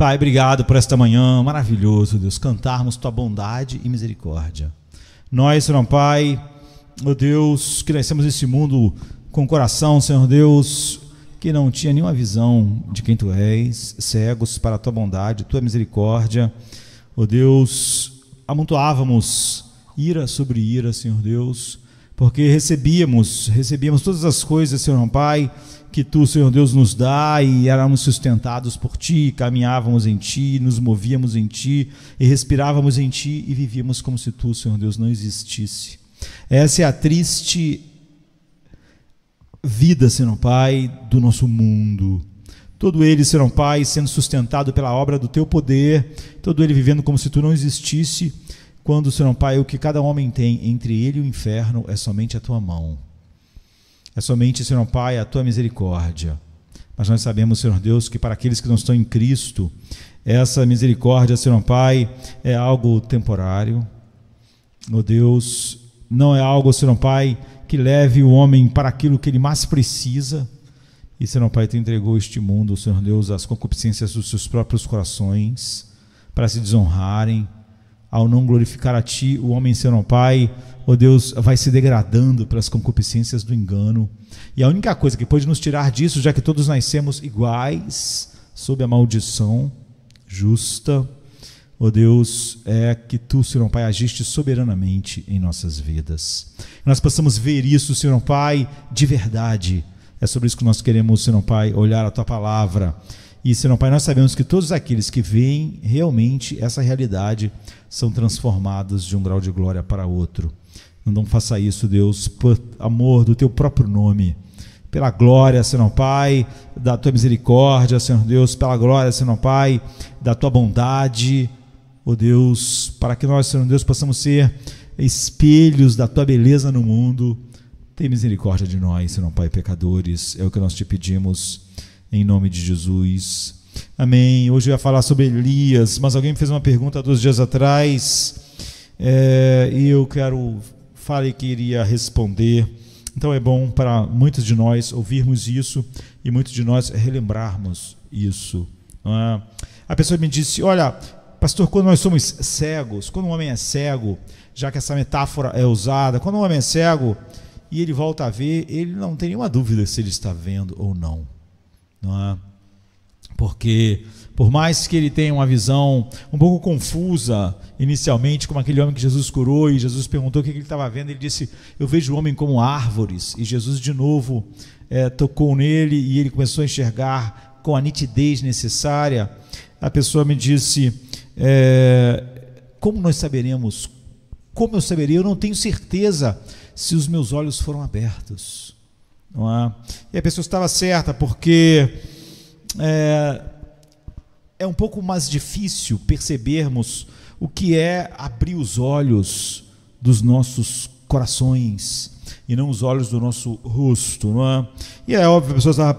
Pai, obrigado por esta manhã maravilhoso, Deus, cantarmos tua bondade e misericórdia. Nós, Senhor Pai, ó Deus, que nascemos nesse mundo com o coração, Senhor Deus, que não tinha nenhuma visão de quem tu és, cegos para a tua bondade, tua misericórdia. Ó Deus, amontoávamos ira sobre ira, Senhor Deus, porque recebíamos, recebíamos todas as coisas, Senhor Pai, que tu, Senhor Deus, nos dá e éramos sustentados por ti, caminhávamos em ti, nos movíamos em ti e respirávamos em ti e vivíamos como se tu, Senhor Deus, não existisse. Essa é a triste vida, Senhor Pai, do nosso mundo. Todo ele, Senhor Pai, sendo sustentado pela obra do teu poder, todo ele vivendo como se tu não existisse, quando, Senhor Pai, o que cada homem tem entre ele e o inferno é somente a tua mão. É somente, Senhor Pai, a tua misericórdia. Mas nós sabemos, Senhor Deus, que para aqueles que não estão em Cristo, essa misericórdia, Senhor Pai, é algo temporário. Oh Deus, não é algo, Senhor Pai, que leve o homem para aquilo que ele mais precisa. E, Senhor Pai, tu entregou este mundo, Senhor Deus, às concupiscências dos seus próprios corações, para se desonrarem, ao não glorificar a ti, o homem será um pai, ó Deus, vai se degradando pelas concupiscências do engano. E a única coisa que pode nos tirar disso, já que todos nascemos iguais, sob a maldição justa, ó Deus, é que tu, Senhor Pai, agiste soberanamente em nossas vidas. nós possamos ver isso, Senhor Pai, de verdade. É sobre isso que nós queremos, Senhor Pai, olhar a tua palavra e, Senhor Pai, nós sabemos que todos aqueles que veem realmente essa realidade são transformados de um grau de glória para outro. Não faça isso, Deus, por amor do teu próprio nome. Pela glória, Senhor Pai, da tua misericórdia, Senhor Deus, pela glória, Senhor Pai, da tua bondade, ó oh Deus, para que nós, Senhor Deus, possamos ser espelhos da tua beleza no mundo. Tem misericórdia de nós, Senhor Pai, pecadores, é o que nós te pedimos em nome de Jesus. Amém. Hoje eu ia falar sobre Elias, mas alguém me fez uma pergunta há dois dias atrás é, e eu quero, falei que iria responder. Então é bom para muitos de nós ouvirmos isso e muitos de nós relembrarmos isso. É? A pessoa me disse: Olha, pastor, quando nós somos cegos, quando um homem é cego, já que essa metáfora é usada, quando um homem é cego e ele volta a ver, ele não tem nenhuma dúvida se ele está vendo ou não não é? Porque por mais que ele tenha uma visão um pouco confusa inicialmente, como aquele homem que Jesus curou e Jesus perguntou o que ele estava vendo, ele disse: Eu vejo o homem como árvores. E Jesus de novo é, tocou nele e ele começou a enxergar com a nitidez necessária. A pessoa me disse: é, Como nós saberemos? Como eu saberia? Eu não tenho certeza se os meus olhos foram abertos. É? E a pessoa estava certa, porque é, é um pouco mais difícil percebermos o que é abrir os olhos dos nossos corações e não os olhos do nosso rosto, não é? E é óbvio, a pessoa estava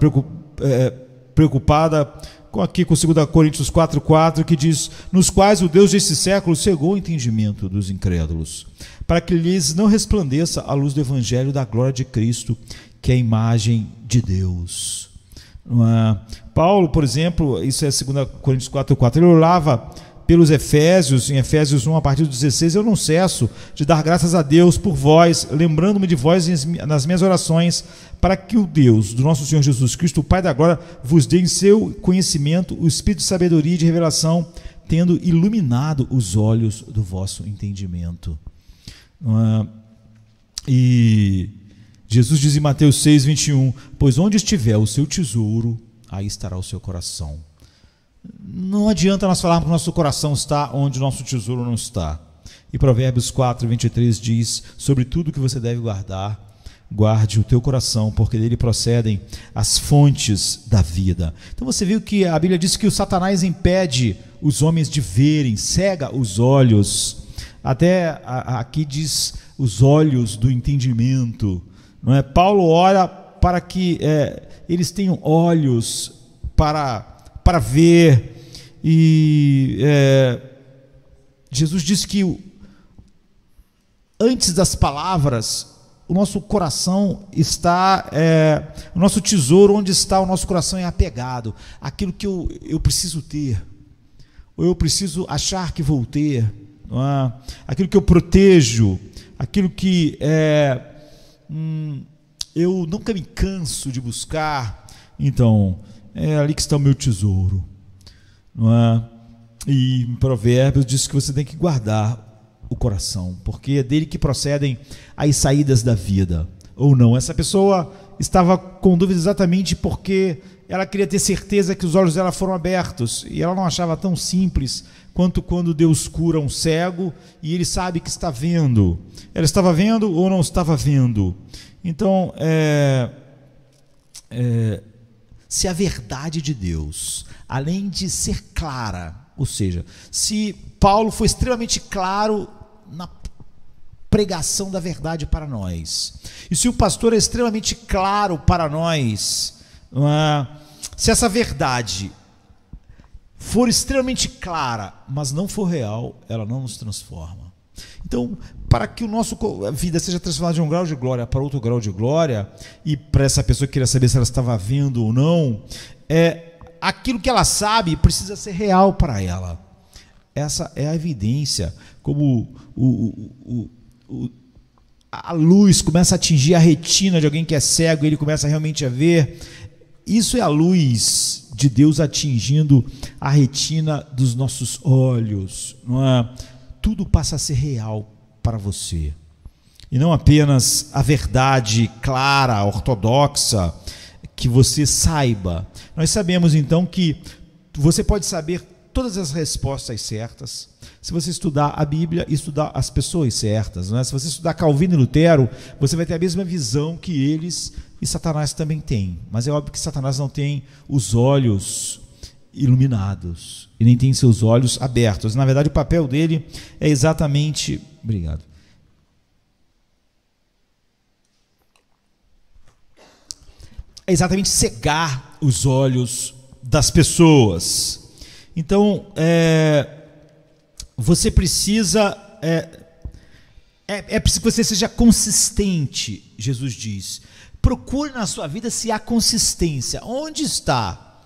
é, preocupada com aqui com 2 Coríntios 4:4 que diz: "Nos quais o Deus deste século cegou o entendimento dos incrédulos, para que lhes não resplandeça a luz do evangelho da glória de Cristo, que é a imagem de Deus. Uh, Paulo, por exemplo, isso é 2 Coríntios 4, 4, ele orava pelos Efésios, em Efésios 1, a partir do 16, eu não cesso de dar graças a Deus por vós, lembrando-me de vós nas minhas orações, para que o Deus do nosso Senhor Jesus Cristo, o Pai da Glória, vos dê em seu conhecimento o espírito de sabedoria e de revelação, tendo iluminado os olhos do vosso entendimento. Uh, e Jesus diz em Mateus 6, 21: Pois onde estiver o seu tesouro, aí estará o seu coração. Não adianta nós falarmos que o nosso coração está onde o nosso tesouro não está. E Provérbios 4, 23 diz: Sobre tudo que você deve guardar, guarde o teu coração, porque dele procedem as fontes da vida. Então você viu que a Bíblia diz que o Satanás impede os homens de verem, cega os olhos. Até aqui diz os olhos do entendimento. Não é? Paulo ora para que é, eles tenham olhos para, para ver. E é, Jesus diz que antes das palavras, o nosso coração está, é, o nosso tesouro, onde está o nosso coração é apegado. Aquilo que eu, eu preciso ter, ou eu preciso achar que vou ter, é? aquilo que eu protejo, aquilo que é, hum, eu nunca me canso de buscar, então é ali que está o meu tesouro. Não é? E em Provérbios diz que você tem que guardar o coração, porque é dele que procedem as saídas da vida. Ou não, essa pessoa estava com dúvida exatamente porque ela queria ter certeza que os olhos dela foram abertos e ela não achava tão simples quanto quando Deus cura um cego e ele sabe que está vendo. Ela estava vendo ou não estava vendo? Então, é, é, se a verdade de Deus, além de ser clara, ou seja, se Paulo foi extremamente claro na pregação da verdade para nós, e se o pastor é extremamente claro para nós, é? se essa verdade for extremamente clara, mas não for real, ela não nos transforma. Então, para que o nosso vida seja transformada de um grau de glória para outro grau de glória, e para essa pessoa que queria saber se ela estava vendo ou não, é aquilo que ela sabe precisa ser real para ela. Essa é a evidência, como o, o, o, a luz começa a atingir a retina de alguém que é cego, e ele começa realmente a ver. Isso é a luz de Deus atingindo a retina dos nossos olhos. É? Tudo passa a ser real para você. E não apenas a verdade clara, ortodoxa, que você saiba. Nós sabemos então que você pode saber todas as respostas certas, se você estudar a Bíblia e estudar as pessoas certas. é? Se você estudar Calvino e Lutero, você vai ter a mesma visão que eles e Satanás também tem, mas é óbvio que Satanás não tem os olhos iluminados e nem tem seus olhos abertos. Na verdade, o papel dele é exatamente. Obrigado. É exatamente cegar os olhos das pessoas. Então, é, você precisa. É, é, é preciso que você seja consistente, Jesus diz procure na sua vida se há consistência. Onde está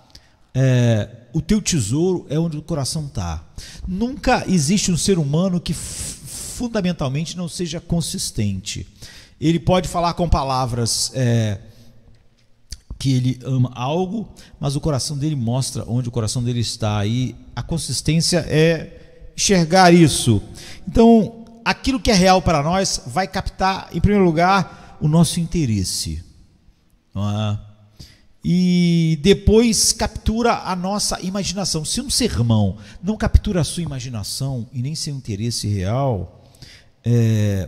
é, o teu tesouro é onde o coração está. Nunca existe um ser humano que fundamentalmente não seja consistente. Ele pode falar com palavras é, que ele ama algo, mas o coração dele mostra onde o coração dele está. E a consistência é enxergar isso. Então, aquilo que é real para nós vai captar, em primeiro lugar, o nosso interesse. É? e depois captura a nossa imaginação. Se um sermão não captura a sua imaginação e nem seu interesse real, é,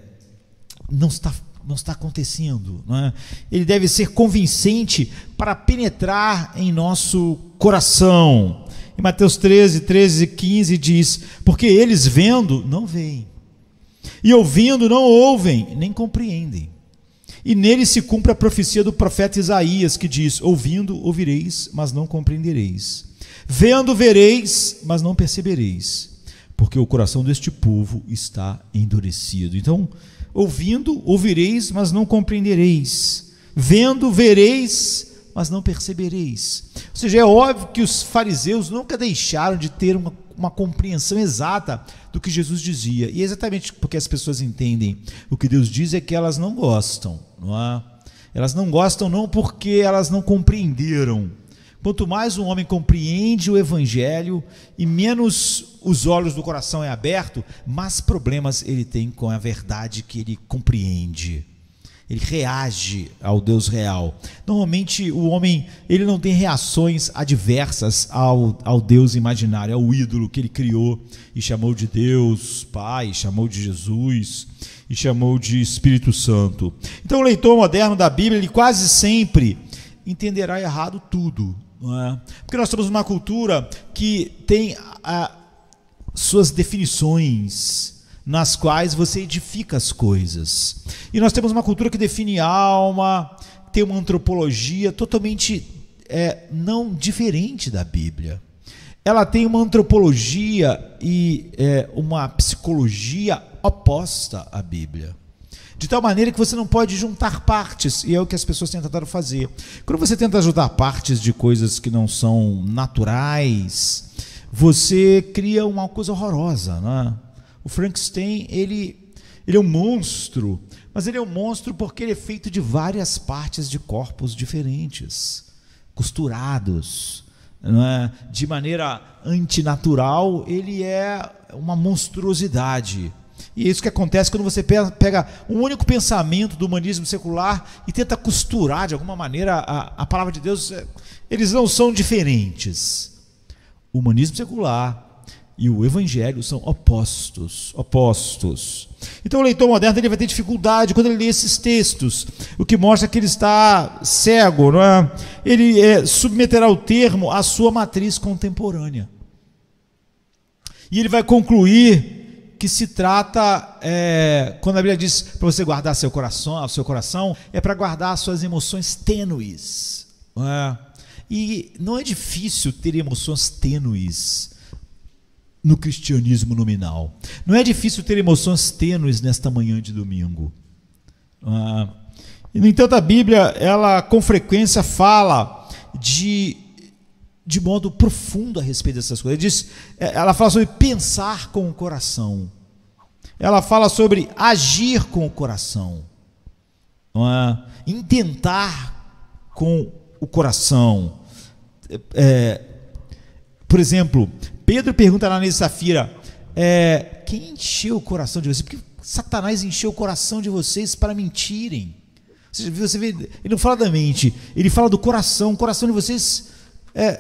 não está não está acontecendo. Não é? Ele deve ser convincente para penetrar em nosso coração. Em Mateus 13, 13 e 15 diz: Porque eles vendo não veem, e ouvindo não ouvem, nem compreendem. E nele se cumpre a profecia do profeta Isaías, que diz: Ouvindo, ouvireis, mas não compreendereis. Vendo, vereis, mas não percebereis. Porque o coração deste povo está endurecido. Então, ouvindo, ouvireis, mas não compreendereis. Vendo, vereis, mas não percebereis. Ou seja, é óbvio que os fariseus nunca deixaram de ter uma uma compreensão exata do que Jesus dizia. E é exatamente porque as pessoas entendem o que Deus diz é que elas não gostam, não é? Elas não gostam não porque elas não compreenderam. Quanto mais um homem compreende o evangelho e menos os olhos do coração é aberto, mais problemas ele tem com a verdade que ele compreende. Ele reage ao Deus real. Normalmente o homem ele não tem reações adversas ao, ao Deus imaginário, ao é ídolo que ele criou e chamou de Deus, Pai, chamou de Jesus e chamou de Espírito Santo. Então o leitor moderno da Bíblia ele quase sempre entenderá errado tudo, é? porque nós temos uma cultura que tem a, ah, suas definições nas quais você edifica as coisas. E nós temos uma cultura que define alma, tem uma antropologia totalmente é, não diferente da Bíblia. Ela tem uma antropologia e é, uma psicologia oposta à Bíblia. De tal maneira que você não pode juntar partes, e é o que as pessoas têm tentado fazer. Quando você tenta juntar partes de coisas que não são naturais, você cria uma coisa horrorosa, não é? O Frankenstein, ele, ele é um monstro, mas ele é um monstro porque ele é feito de várias partes de corpos diferentes, costurados. É? De maneira antinatural, ele é uma monstruosidade. E é isso que acontece quando você pega um único pensamento do humanismo secular e tenta costurar de alguma maneira a, a palavra de Deus. É, eles não são diferentes. O humanismo secular e o evangelho são opostos, opostos. Então o leitor moderno ele vai ter dificuldade quando ele lê esses textos, o que mostra que ele está cego, não é? Ele é, submeterá o termo à sua matriz contemporânea. E ele vai concluir que se trata, é, quando a Bíblia diz para você guardar seu coração, seu coração, é para guardar suas emoções tênues. Não é? E não é difícil ter emoções tênues no cristianismo nominal. Não é difícil ter emoções tênues nesta manhã de domingo. Ah, no entanto, a Bíblia, ela com frequência fala de, de modo profundo a respeito dessas coisas. Ela, diz, é, ela fala sobre pensar com o coração. Ela fala sobre agir com o coração. Ah, intentar com o coração. É, por exemplo, Pedro pergunta a Ananias e Safira: é, quem encheu o coração de vocês? Porque Satanás encheu o coração de vocês para mentirem. Você, vê, ele não fala da mente, ele fala do coração. O coração de vocês é,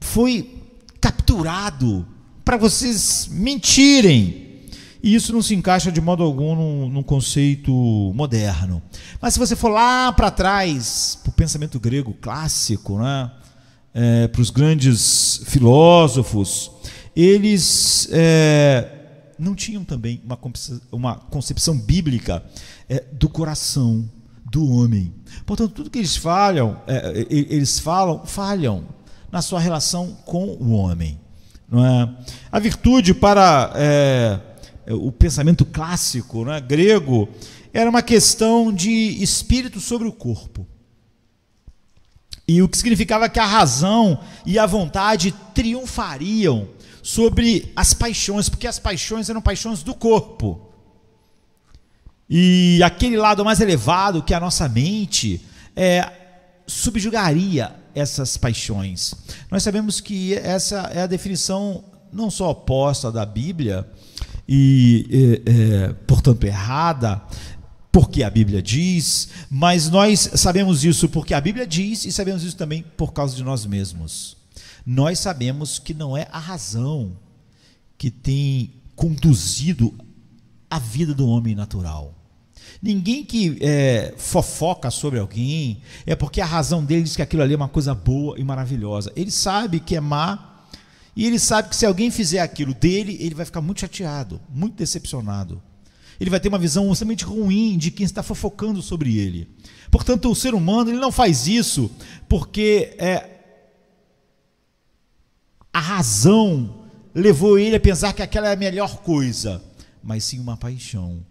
foi capturado para vocês mentirem. E isso não se encaixa de modo algum num, num conceito moderno. Mas se você for lá para trás, para o pensamento grego clássico, né? é, para os grandes filósofos, eles é, não tinham também uma, uma concepção bíblica é, do coração do homem. Portanto, tudo que eles falham, é, eles falam, falham na sua relação com o homem. Não é? A virtude para é, o pensamento clássico é, grego era uma questão de espírito sobre o corpo. E o que significava que a razão e a vontade triunfariam sobre as paixões, porque as paixões eram paixões do corpo. E aquele lado mais elevado, que é a nossa mente, é, subjugaria essas paixões. Nós sabemos que essa é a definição não só oposta da Bíblia, e, é, é, portanto, errada, porque a Bíblia diz, mas nós sabemos isso porque a Bíblia diz e sabemos isso também por causa de nós mesmos. Nós sabemos que não é a razão que tem conduzido a vida do homem natural. Ninguém que é, fofoca sobre alguém é porque a razão dele diz que aquilo ali é uma coisa boa e maravilhosa. Ele sabe que é má e ele sabe que se alguém fizer aquilo dele, ele vai ficar muito chateado, muito decepcionado ele vai ter uma visão extremamente ruim de quem está fofocando sobre ele. Portanto, o ser humano ele não faz isso porque é, a razão levou ele a pensar que aquela é a melhor coisa, mas sim uma paixão.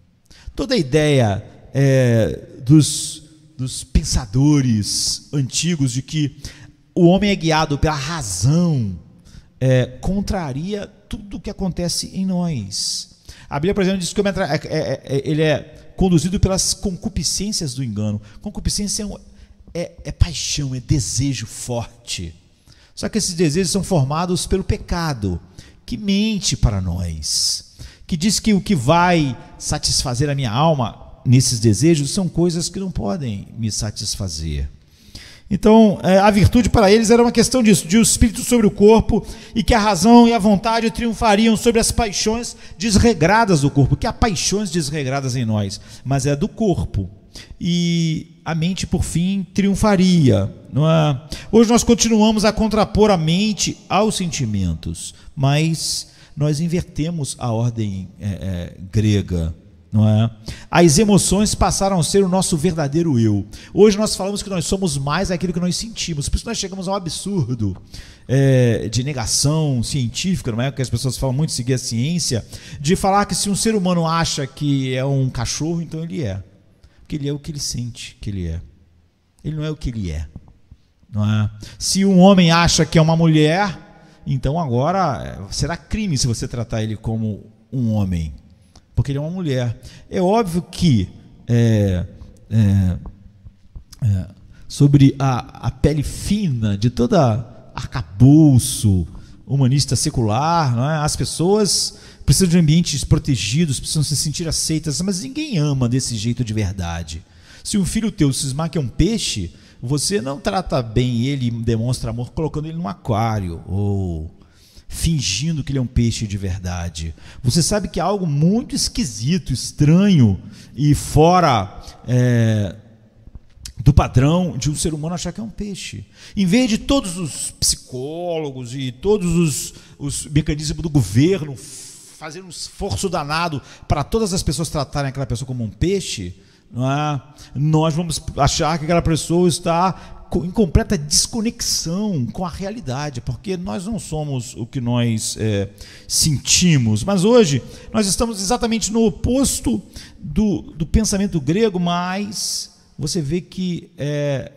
Toda a ideia é, dos, dos pensadores antigos de que o homem é guiado pela razão é, contraria tudo o que acontece em nós. A Bíblia, por exemplo, diz que o metra, é, é, é, é, ele é conduzido pelas concupiscências do engano. Concupiscência é um, é, é paixão, é desejo forte. Só que esses desejos são formados pelo pecado, que mente para nós, que diz que o que vai satisfazer a minha alma nesses desejos são coisas que não podem me satisfazer. Então, é, a virtude para eles era uma questão disso, de o espírito sobre o corpo, e que a razão e a vontade triunfariam sobre as paixões desregradas do corpo, que há paixões desregradas em nós, mas é do corpo. E a mente, por fim, triunfaria. Não é? Hoje nós continuamos a contrapor a mente aos sentimentos, mas nós invertemos a ordem é, é, grega não é? As emoções passaram a ser o nosso verdadeiro eu. Hoje nós falamos que nós somos mais aquilo que nós sentimos. Por isso nós chegamos a um absurdo é, de negação científica, não é? Que as pessoas falam muito seguir a ciência, de falar que se um ser humano acha que é um cachorro, então ele é. Porque ele é o que ele sente que ele é. Ele não é o que ele é. Não é? Se um homem acha que é uma mulher, então agora é, será crime se você tratar ele como um homem porque ele é uma mulher. É óbvio que é, é, é, sobre a, a pele fina de toda arcabouço humanista secular, é? as pessoas precisam de ambientes protegidos, precisam se sentir aceitas, mas ninguém ama desse jeito de verdade. Se um filho teu se esmaque um peixe, você não trata bem ele, demonstra amor colocando ele num aquário ou fingindo que ele é um peixe de verdade. Você sabe que é algo muito esquisito, estranho e fora é, do padrão de um ser humano achar que é um peixe. Em vez de todos os psicólogos e todos os, os mecanismos do governo fazendo um esforço danado para todas as pessoas tratarem aquela pessoa como um peixe, é? nós vamos achar que aquela pessoa está completa desconexão com a realidade, porque nós não somos o que nós é, sentimos. Mas hoje nós estamos exatamente no oposto do, do pensamento grego, mas você vê que é,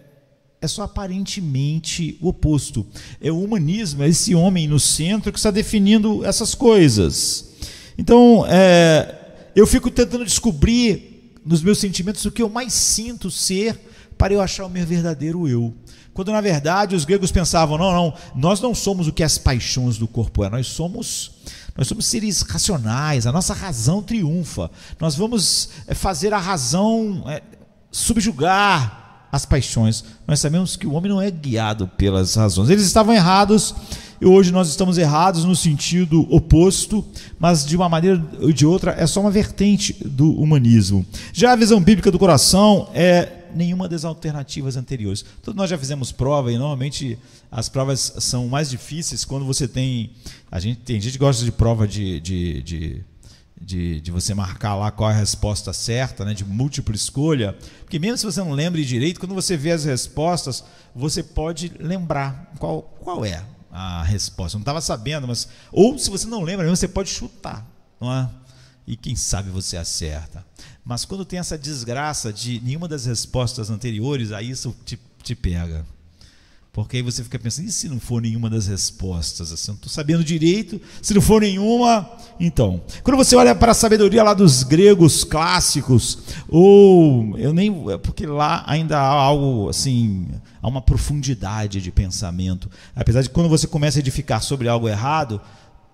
é só aparentemente o oposto. É o humanismo, é esse homem no centro que está definindo essas coisas. Então, é, eu fico tentando descobrir nos meus sentimentos o que eu mais sinto ser para eu achar o meu verdadeiro eu. Quando na verdade os gregos pensavam, não, não, nós não somos o que as paixões do corpo é, nós somos nós somos seres racionais, a nossa razão triunfa. Nós vamos eh, fazer a razão é, subjugar as paixões. Nós sabemos que o homem não é guiado pelas razões. Eles estavam errados, e hoje nós estamos errados no sentido oposto, mas de uma maneira ou de outra é só uma vertente do humanismo. Já a visão bíblica do coração é nenhuma das alternativas anteriores. Todos então, nós já fizemos prova e normalmente as provas são mais difíceis quando você tem. A gente, tem gente que gosta de prova de, de, de de, de, você marcar lá qual é a resposta certa, né, de múltipla escolha, porque mesmo se você não lembre direito, quando você vê as respostas, você pode lembrar qual, qual é a resposta. Eu não estava sabendo, mas. Ou se você não lembra mesmo, você pode chutar, não é? E quem sabe você acerta. Mas quando tem essa desgraça de nenhuma das respostas anteriores, aí isso te, te pega. Porque aí você fica pensando, e se não for nenhuma das respostas? Assim, não estou sabendo direito. Se não for nenhuma, então. Quando você olha para a sabedoria lá dos gregos clássicos, ou eu nem. É porque lá ainda há algo assim. Há uma profundidade de pensamento. Apesar de quando você começa a edificar sobre algo errado,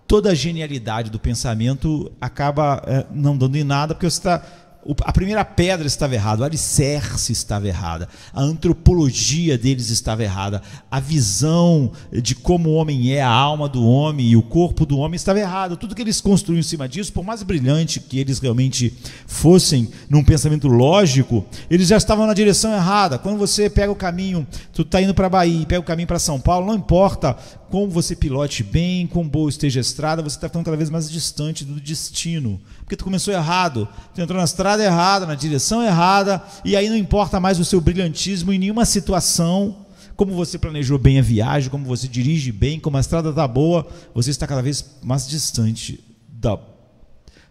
toda a genialidade do pensamento acaba é, não dando em nada, porque você está a primeira pedra estava errada, o alicerce estava errada, a antropologia deles estava errada, a visão de como o homem é, a alma do homem e o corpo do homem estava errada. Tudo que eles construíram em cima disso, por mais brilhante que eles realmente fossem num pensamento lógico, eles já estavam na direção errada. Quando você pega o caminho, tu está indo para Bahia, pega o caminho para São Paulo, não importa como você pilote bem, quão boa esteja a estrada, você está ficando cada vez mais distante do destino porque tu começou errado, tu entrou na estrada errada, na direção errada, e aí não importa mais o seu brilhantismo em nenhuma situação, como você planejou bem a viagem, como você dirige bem, como a estrada está boa, você está cada vez mais distante da,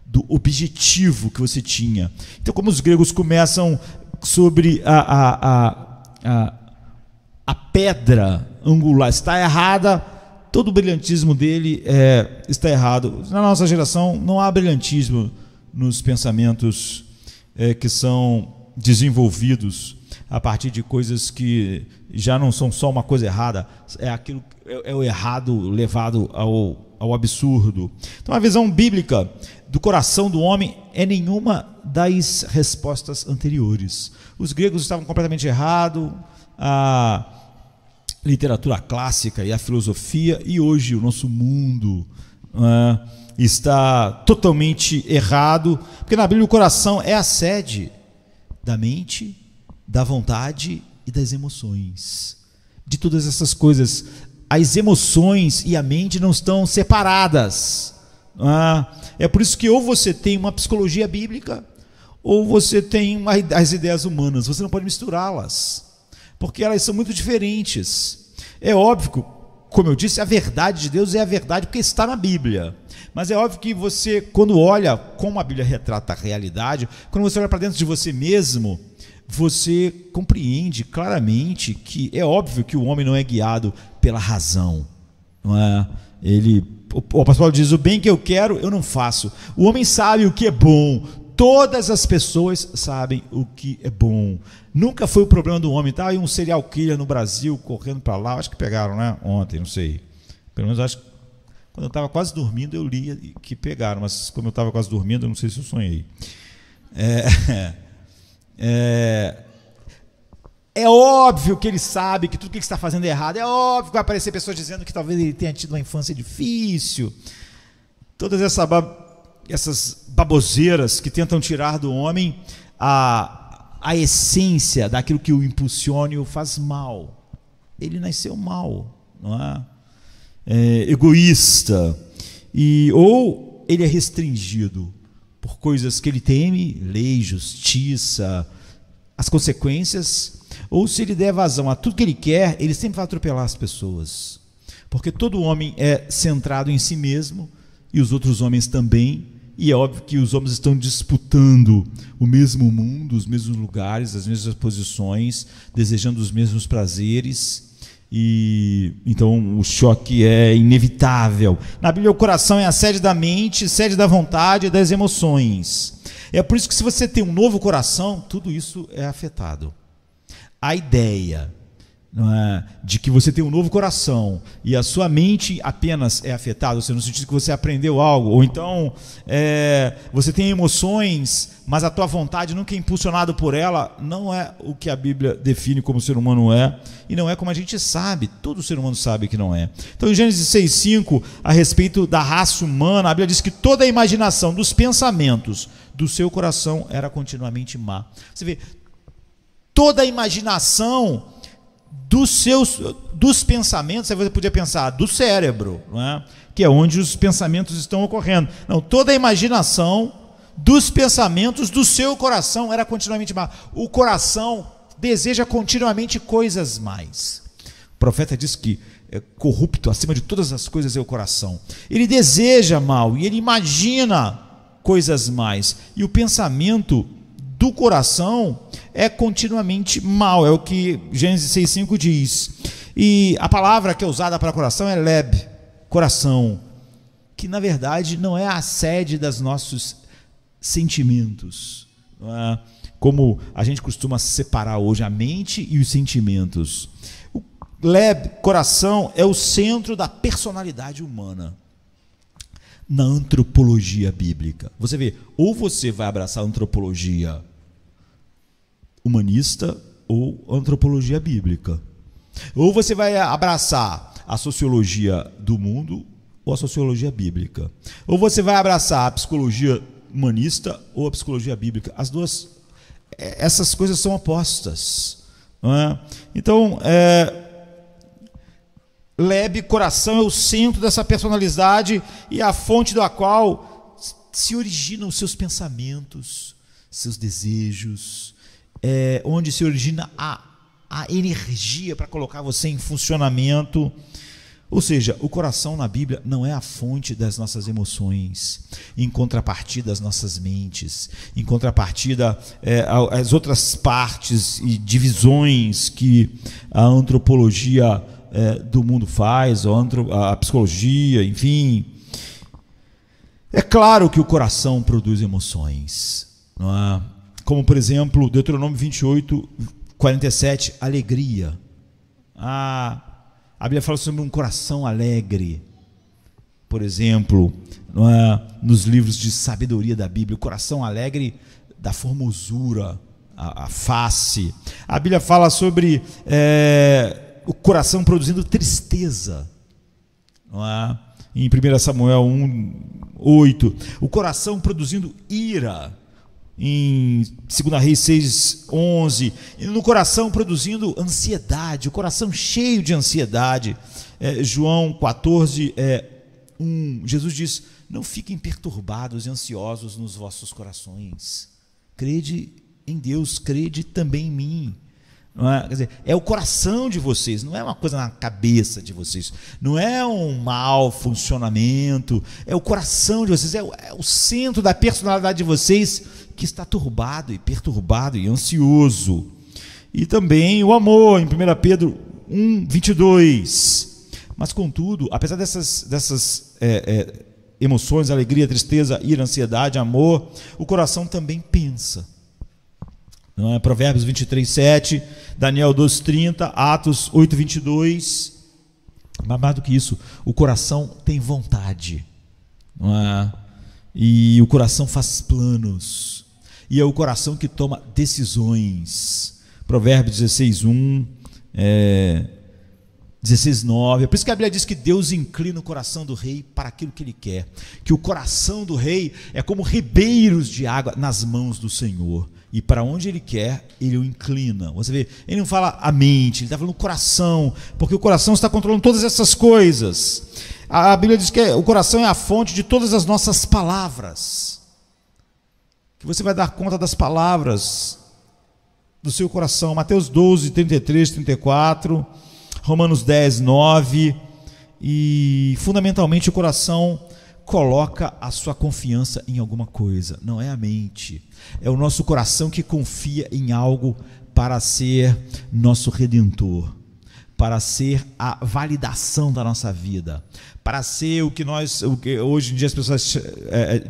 do objetivo que você tinha. Então, como os gregos começam sobre a, a, a, a, a pedra angular, está errada, todo o brilhantismo dele é, está errado. Na nossa geração não há brilhantismo nos pensamentos é, que são desenvolvidos a partir de coisas que já não são só uma coisa errada, é aquilo é, é o errado levado ao, ao absurdo. Então a visão bíblica do coração do homem é nenhuma das respostas anteriores. Os gregos estavam completamente errados, a literatura clássica e a filosofia, e hoje o nosso mundo uh, está totalmente errado, porque na Bíblia o coração é a sede da mente, da vontade e das emoções. De todas essas coisas, as emoções e a mente não estão separadas. Uh, é por isso que ou você tem uma psicologia bíblica, ou você tem uma, as ideias humanas, você não pode misturá-las porque elas são muito diferentes. É óbvio, como eu disse, a verdade de Deus é a verdade porque está na Bíblia. Mas é óbvio que você, quando olha como a Bíblia retrata a realidade, quando você olha para dentro de você mesmo, você compreende claramente que é óbvio que o homem não é guiado pela razão. Não é? Ele o apóstolo Paulo diz: O bem que eu quero, eu não faço. O homem sabe o que é bom, Todas as pessoas sabem o que é bom. Nunca foi o problema do homem. Tá aí um serial killer no Brasil correndo para lá. Acho que pegaram, né? Ontem, não sei. Pelo menos acho que quando eu estava quase dormindo eu lia que pegaram, mas como eu estava quase dormindo, eu não sei se eu sonhei. É, é, é óbvio que ele sabe que tudo que ele está fazendo é errado. É óbvio que vai aparecer pessoas dizendo que talvez ele tenha tido uma infância difícil. Todas essas essas baboseiras que tentam tirar do homem a, a essência daquilo que o impulsiona e o faz mal. Ele nasceu mal, não é? é egoísta. E, ou ele é restringido por coisas que ele teme, lei, justiça, as consequências, ou se ele der vazão a tudo que ele quer, ele sempre vai atropelar as pessoas. Porque todo homem é centrado em si mesmo e os outros homens também, e é óbvio que os homens estão disputando o mesmo mundo, os mesmos lugares, as mesmas posições, desejando os mesmos prazeres. E então o choque é inevitável. Na Bíblia, o coração é a sede da mente, sede da vontade e das emoções. É por isso que se você tem um novo coração, tudo isso é afetado. A ideia é? de que você tem um novo coração e a sua mente apenas é afetada, ou seja, no sentido que você aprendeu algo, ou então é, você tem emoções, mas a tua vontade nunca é impulsionada por ela, não é o que a Bíblia define como ser humano é, e não é como a gente sabe, todo ser humano sabe que não é. Então, em Gênesis 6,5, a respeito da raça humana, a Bíblia diz que toda a imaginação dos pensamentos do seu coração era continuamente má. Você vê, toda a imaginação dos seus dos pensamentos, você podia pensar do cérebro, é? que é onde os pensamentos estão ocorrendo. Não, toda a imaginação dos pensamentos do seu coração era continuamente má. O coração deseja continuamente coisas mais. O profeta diz que é corrupto, acima de todas as coisas é o coração. Ele deseja mal e ele imagina coisas mais. E o pensamento do coração é continuamente mal, é o que Gênesis 6,5 diz. E a palavra que é usada para coração é leb, coração, que na verdade não é a sede dos nossos sentimentos. É? Como a gente costuma separar hoje a mente e os sentimentos. O leb, coração, é o centro da personalidade humana na antropologia bíblica. Você vê, ou você vai abraçar a antropologia humanista ou antropologia bíblica. Ou você vai abraçar a sociologia do mundo ou a sociologia bíblica. Ou você vai abraçar a psicologia humanista ou a psicologia bíblica. As duas, é, essas coisas são opostas. É? Então, é, lebe coração é o centro dessa personalidade e a fonte da qual se originam seus pensamentos, seus desejos, é, onde se origina a, a energia para colocar você em funcionamento. Ou seja, o coração na Bíblia não é a fonte das nossas emoções, em contrapartida às nossas mentes, em contrapartida é, às outras partes e divisões que a antropologia é, do mundo faz, ou a psicologia, enfim. É claro que o coração produz emoções, não é? como por exemplo, Deuteronômio 28, 47, alegria. A, ah, a Bíblia fala sobre um coração alegre. Por exemplo, é? nos livros de sabedoria da Bíblia, o coração alegre da formosura, a, a face. A Bíblia fala sobre é, o coração produzindo tristeza. Não é? Em 1 Samuel 1, 8. O coração produzindo ira em 2 Reis 6, 11, no coração produzindo ansiedade, o coração cheio de ansiedade. É, João 14, é, 1, Jesus diz: Não fiquem perturbados e ansiosos nos vossos corações, crede em Deus, crede também em mim. É? Dizer, é? o coração de vocês, não é uma coisa na cabeça de vocês, não é um mau funcionamento, é o coração de vocês, é o, é o centro da personalidade de vocês que está turbado e perturbado e ansioso. E também o amor, em 1 Pedro 1, 22. Mas, contudo, apesar dessas, dessas é, é, emoções, alegria, tristeza, ira, ansiedade, amor, o coração também pensa. Não é? Provérbios 23, 7, Daniel 12, 30, Atos 8, 22. Mas mais do que isso, o coração tem vontade. Não é? E o coração faz planos e é o coração que toma decisões. Provérbio 16, 1, é, 16, 9. É por isso que a Bíblia diz que Deus inclina o coração do rei para aquilo que ele quer. Que o coração do rei é como ribeiros de água nas mãos do Senhor. E para onde ele quer, ele o inclina. Você vê, ele não fala a mente, ele está falando o coração, porque o coração está controlando todas essas coisas. A Bíblia diz que é, o coração é a fonte de todas as nossas palavras que você vai dar conta das palavras do seu coração. Mateus 12, 33, 34, Romanos 10, 9. E fundamentalmente o coração coloca a sua confiança em alguma coisa, não é a mente, é o nosso coração que confia em algo para ser nosso redentor para ser a validação da nossa vida, para ser o que nós, o que hoje em dia as pessoas é, é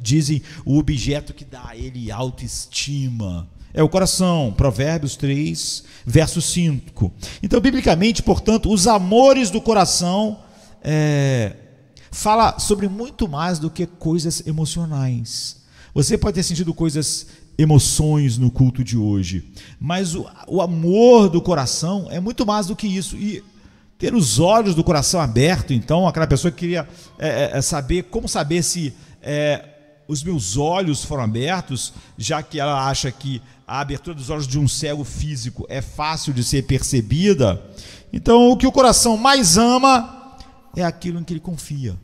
dizem, o objeto que dá a ele autoestima. É o coração, Provérbios 3, verso 5. Então, biblicamente, portanto, os amores do coração é, fala sobre muito mais do que coisas emocionais. Você pode ter sentido coisas emoções no culto de hoje, mas o, o amor do coração é muito mais do que isso. E ter os olhos do coração aberto, então, aquela pessoa que queria é, é, é, saber como saber se é, os meus olhos foram abertos, já que ela acha que a abertura dos olhos de um cego físico é fácil de ser percebida. Então, o que o coração mais ama é aquilo em que ele confia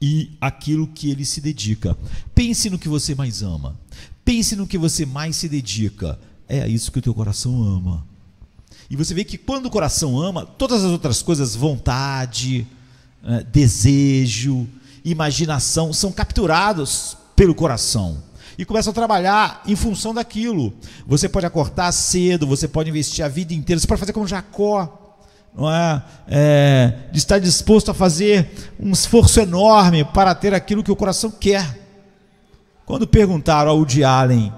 e aquilo que ele se dedica. Pense no que você mais ama. Pense no que você mais se dedica. É a isso que o teu coração ama. E você vê que quando o coração ama, todas as outras coisas, vontade, né, desejo, imaginação, são capturados pelo coração e começam a trabalhar em função daquilo. Você pode acordar cedo, você pode investir a vida inteira, você pode fazer como Jacó. Não é? é estar disposto a fazer um esforço enorme para ter aquilo que o coração quer. Quando perguntaram ao Woody Allen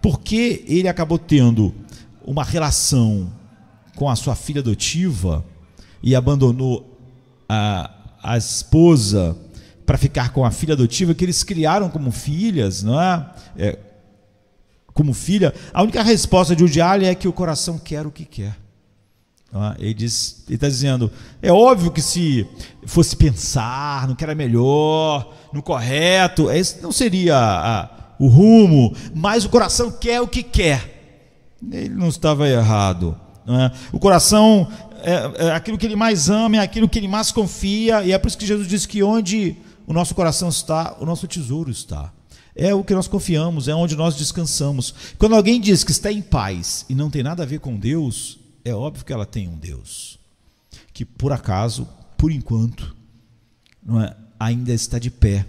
por que ele acabou tendo uma relação com a sua filha adotiva e abandonou a, a esposa para ficar com a filha adotiva, que eles criaram como filhas, não é? é como filha, a única resposta de Woody Allen é que o coração quer o que quer. É? ele está dizendo: é óbvio que se fosse pensar no que era melhor, no correto, esse é não seria a, o rumo, mas o coração quer o que quer. Ele não estava errado. Não é? O coração é, é, aquilo que ele mais ama, é aquilo que ele mais confia, e é por isso que Jesus diz que onde o nosso coração está, o nosso tesouro está. É o que nós confiamos, é onde nós descansamos. Quando alguém diz que está em paz e não tem nada a ver com Deus, é óbvio que ela tem um Deus que, por acaso, por enquanto, é, ainda está de pé.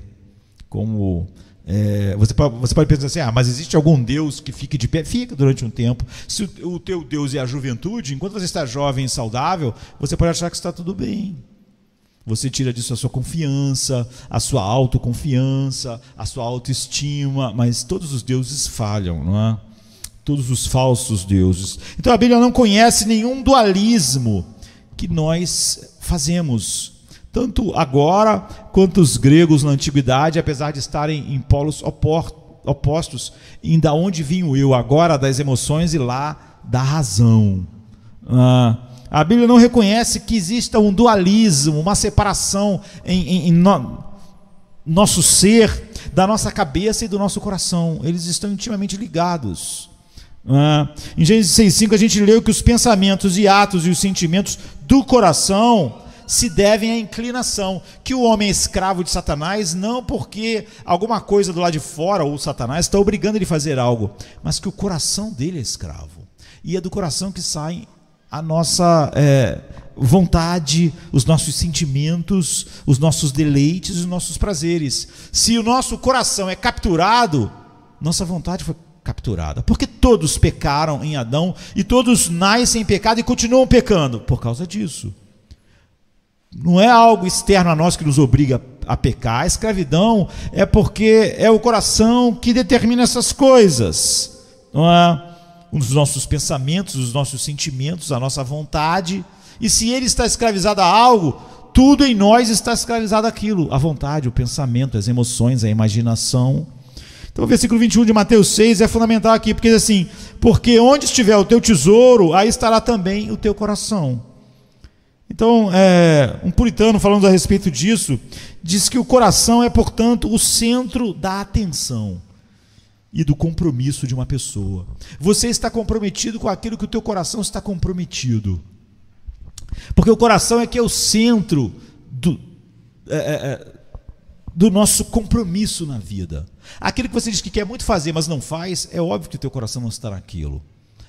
Como é, você, pode, você pode pensar assim: ah, mas existe algum Deus que fique de pé? Fica durante um tempo. Se o, o teu Deus é a juventude, enquanto você está jovem e saudável, você pode achar que está tudo bem. Você tira disso a sua confiança, a sua autoconfiança, a sua autoestima, mas todos os deuses falham, não é? todos os falsos deuses. Então a Bíblia não conhece nenhum dualismo que nós fazemos, tanto agora quanto os gregos na antiguidade, apesar de estarem em polos opostos, em da onde vinho eu agora das emoções e lá da razão. Ah, a Bíblia não reconhece que exista um dualismo, uma separação em, em, em no, nosso ser, da nossa cabeça e do nosso coração. Eles estão intimamente ligados. Ah, em Gênesis 6,5 a gente leu que os pensamentos e atos e os sentimentos do coração se devem à inclinação, que o homem é escravo de Satanás, não porque alguma coisa do lado de fora ou Satanás está obrigando ele a fazer algo, mas que o coração dele é escravo. E é do coração que saem a nossa é, vontade, os nossos sentimentos, os nossos deleites, os nossos prazeres. Se o nosso coração é capturado, nossa vontade foi capturada. Porque todos pecaram em Adão e todos nascem em pecado e continuam pecando por causa disso. Não é algo externo a nós que nos obriga a pecar. A escravidão é porque é o coração que determina essas coisas. Não é? Os nossos pensamentos, os nossos sentimentos, a nossa vontade. E se ele está escravizado a algo, tudo em nós está escravizado aquilo, a vontade, o pensamento, as emoções, a imaginação. Então, o versículo 21 de Mateus 6 é fundamental aqui, porque diz assim: Porque onde estiver o teu tesouro, aí estará também o teu coração. Então, é, um puritano falando a respeito disso, diz que o coração é, portanto, o centro da atenção e do compromisso de uma pessoa. Você está comprometido com aquilo que o teu coração está comprometido. Porque o coração é que é o centro do, é, é, é do nosso compromisso na vida. Aquilo que você diz que quer muito fazer, mas não faz, é óbvio que o teu coração não está naquilo.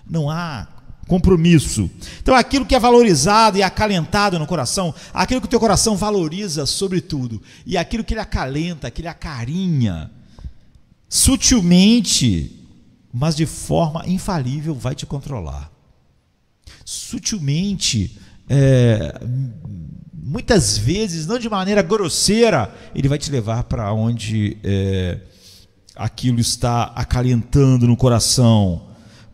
Não há compromisso. Então, aquilo que é valorizado e acalentado no coração, aquilo que o teu coração valoriza sobretudo, e aquilo que ele acalenta, que ele acarinha, sutilmente, mas de forma infalível, vai te controlar. Sutilmente, é, muitas vezes, não de maneira grosseira, ele vai te levar para onde é, aquilo está acalentando no coração.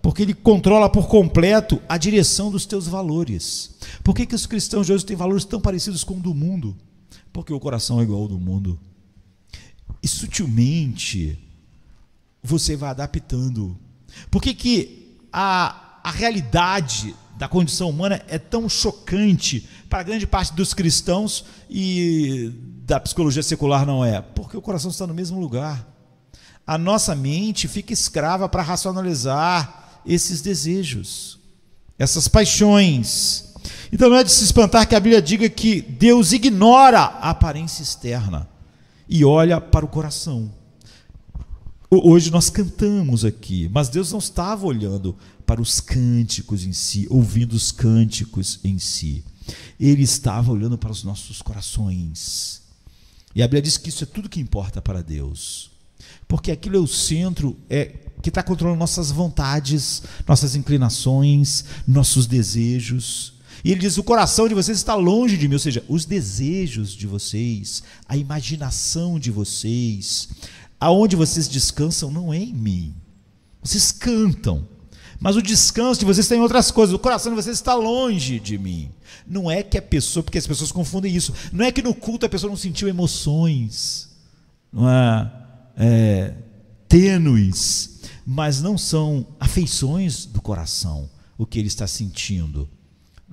Porque ele controla por completo a direção dos teus valores. Por que, que os cristãos de hoje têm valores tão parecidos com o do mundo? Porque o coração é igual ao do mundo. E sutilmente você vai adaptando. Por que, que a, a realidade da condição humana é tão chocante para grande parte dos cristãos e da psicologia secular não é? Porque o coração está no mesmo lugar. A nossa mente fica escrava para racionalizar esses desejos, essas paixões. Então não é de se espantar que a Bíblia diga que Deus ignora a aparência externa e olha para o coração. Hoje nós cantamos aqui, mas Deus não estava olhando para os cânticos em si, ouvindo os cânticos em si. Ele estava olhando para os nossos corações. E a Bíblia diz que isso é tudo que importa para Deus. Porque aquilo é o centro é, que está controlando nossas vontades, nossas inclinações, nossos desejos. E ele diz: o coração de vocês está longe de mim, ou seja, os desejos de vocês, a imaginação de vocês, Aonde vocês descansam não é em mim. Vocês cantam, mas o descanso de vocês está em outras coisas. O coração de vocês está longe de mim. Não é que a é pessoa, porque as pessoas confundem isso. Não é que no culto a pessoa não sentiu emoções, não é, é tênues, mas não são afeições do coração o que ele está sentindo.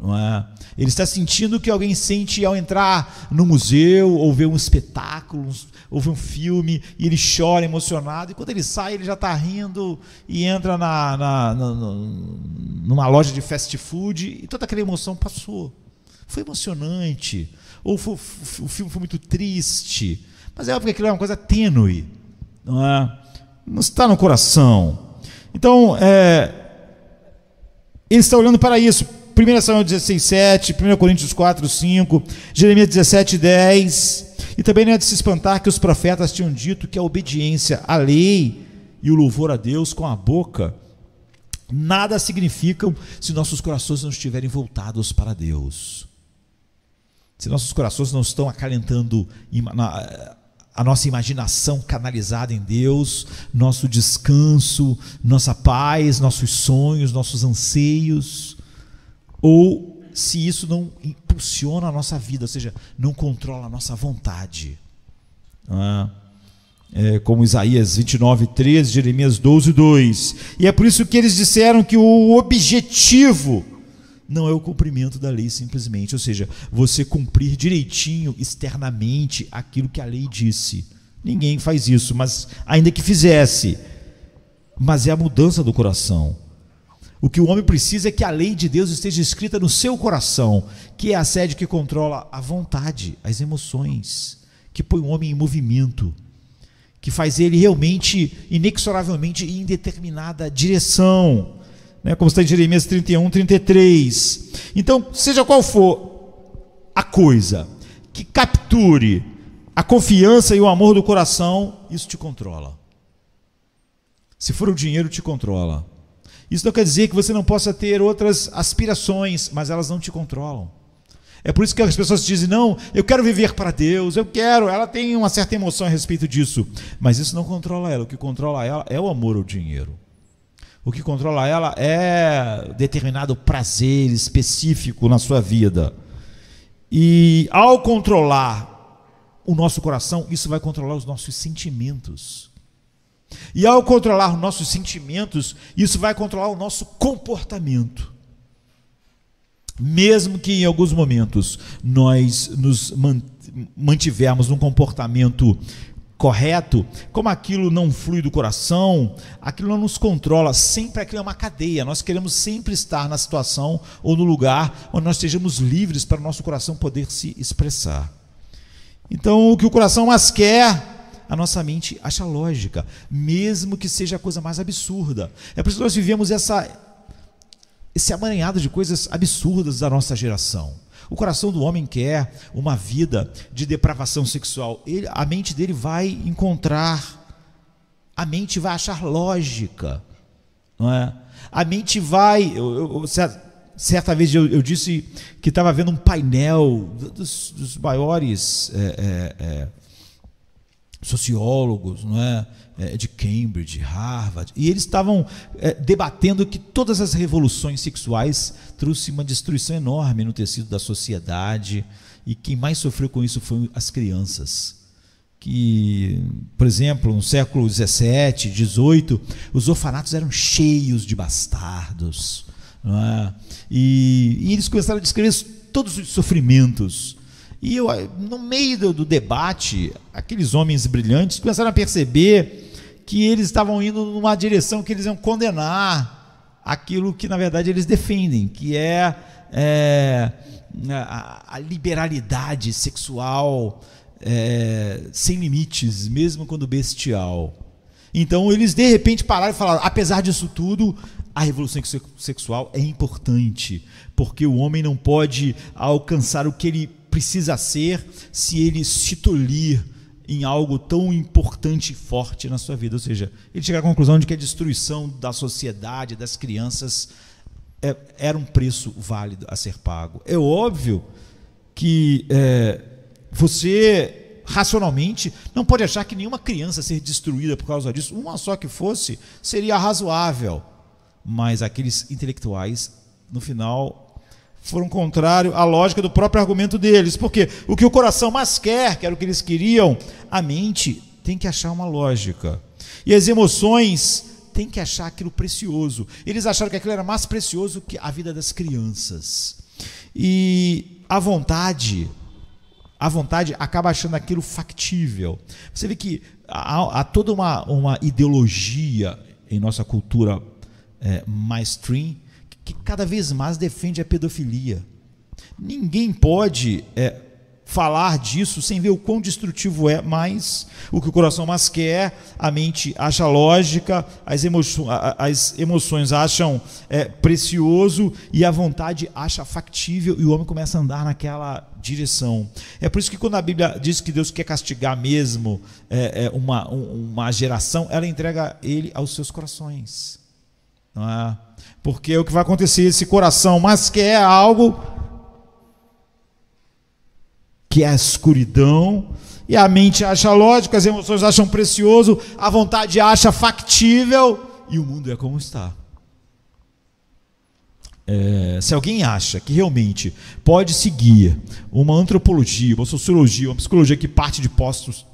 Não é? Ele está sentindo o que alguém sente ao entrar no museu, ou ver um espetáculo, ou ver um filme, e ele chora emocionado, e quando ele sai, ele já está rindo e entra na, na, na, numa loja de fast food, e toda aquela emoção passou. Foi emocionante, ou foi, o filme foi muito triste, mas é porque aquilo é uma coisa tênue, não é? Não está no coração. Então, é, ele está olhando para isso, 1 Samuel 16, 7, 1 Coríntios 4, 5, Jeremias 17, 10. E também não é de se espantar que os profetas tinham dito que a obediência à lei e o louvor a Deus com a boca nada significam se nossos corações não estiverem voltados para Deus. Se nossos corações não estão acalentando a nossa imaginação canalizada em Deus, nosso descanso, nossa paz, nossos sonhos, nossos anseios, ou se isso não impulsiona a nossa vida, ou seja, não controla a nossa vontade. Ah, é, como Isaías 29, 13, Jeremias 12, 2. E é por isso que eles disseram que o objetivo não é o cumprimento da lei simplesmente, ou seja, você cumprir direitinho externamente aquilo que a lei disse. Ninguém faz isso, mas ainda que fizesse, mas é a mudança do coração. O que o homem precisa é que a lei de Deus esteja escrita no seu coração, que é a sede que controla a vontade, as emoções, que põe o homem em movimento, que faz ele realmente, inexoravelmente, em determinada direção. Né? Como está em Jeremias 31, 33. Então, seja qual for a coisa que capture a confiança e o amor do coração, isso te controla. Se for o dinheiro, te controla. Isso não quer dizer que você não possa ter outras aspirações, mas elas não te controlam. É por isso que as pessoas dizem: não, eu quero viver para Deus, eu quero. Ela tem uma certa emoção a respeito disso, mas isso não controla ela. O que controla ela é o amor ao dinheiro. O que controla ela é determinado prazer específico na sua vida. E ao controlar o nosso coração, isso vai controlar os nossos sentimentos. E ao controlar nossos sentimentos, isso vai controlar o nosso comportamento. Mesmo que em alguns momentos nós nos mantivermos num comportamento correto, como aquilo não flui do coração, aquilo não nos controla, sempre aquilo é uma cadeia. Nós queremos sempre estar na situação ou no lugar onde nós estejamos livres para o nosso coração poder se expressar. Então, o que o coração mais quer a nossa mente acha lógica, mesmo que seja a coisa mais absurda. É por isso que nós vivemos essa, esse amaranhado de coisas absurdas da nossa geração. O coração do homem quer uma vida de depravação sexual. Ele, a mente dele vai encontrar, a mente vai achar lógica, não é? A mente vai. Eu, eu, certa, certa vez eu, eu disse que estava vendo um painel dos, dos maiores é, é, é, sociólogos, não é? é? de Cambridge, Harvard, e eles estavam é, debatendo que todas as revoluções sexuais trouxeram uma destruição enorme no tecido da sociedade, e quem mais sofreu com isso foram as crianças. Que, por exemplo, no século XVII, XVIII, os orfanatos eram cheios de bastardos. É? E, e eles começaram a descrever todos os sofrimentos e eu, ah, no meio do, do debate, aqueles homens brilhantes começaram a perceber que eles estavam indo numa direção que eles iam condenar aquilo que, na verdade, eles defendem, que é, é a, a, liberalidade sexual é, sem limites, mesmo quando bestial. Então eles de repente pararam e falaram: apesar disso tudo, a revolução sexual é importante, porque o homem não pode alcançar o que ele precisa ser se ele se tolir em algo tão importante e forte na sua vida. Ou seja, ele chega à conclusão de que a destruição da sociedade, das crianças, é, era um preço válido a ser pago. É óbvio que é, você, racionalmente, não pode achar que nenhuma criança ser destruída por causa disso, uma só que fosse, seria razoável. Mas aqueles intelectuais, no final, foram contrários à lógica do próprio argumento deles. Porque o que o coração mais quer, que era o que eles queriam, a mente tem que achar uma lógica. E as emoções têm que achar aquilo precioso. Eles acharam que aquilo era mais precioso que a vida das crianças. E a vontade, a vontade acaba achando aquilo factível. Você vê que há, há toda uma, uma ideologia em nossa cultura é, mainstream que cada vez mais defende a pedofilia. Ninguém pode é, falar disso sem ver o quão destrutivo é, mas o que o coração mais quer, a mente acha lógica, as, emo as emoções acham é, precioso e a vontade acha factível e o homem começa a andar naquela direção. É por isso que quando a Bíblia diz que Deus quer castigar mesmo é, é, uma, um, uma geração, ela entrega ele aos seus corações. Não é? Porque é o que vai acontecer, esse coração, mas que é algo que é a escuridão, e a mente acha lógico, as emoções acham precioso, a vontade acha factível, e o mundo é como está. É, se alguém acha que realmente pode seguir uma antropologia, uma sociologia, uma psicologia que parte de postos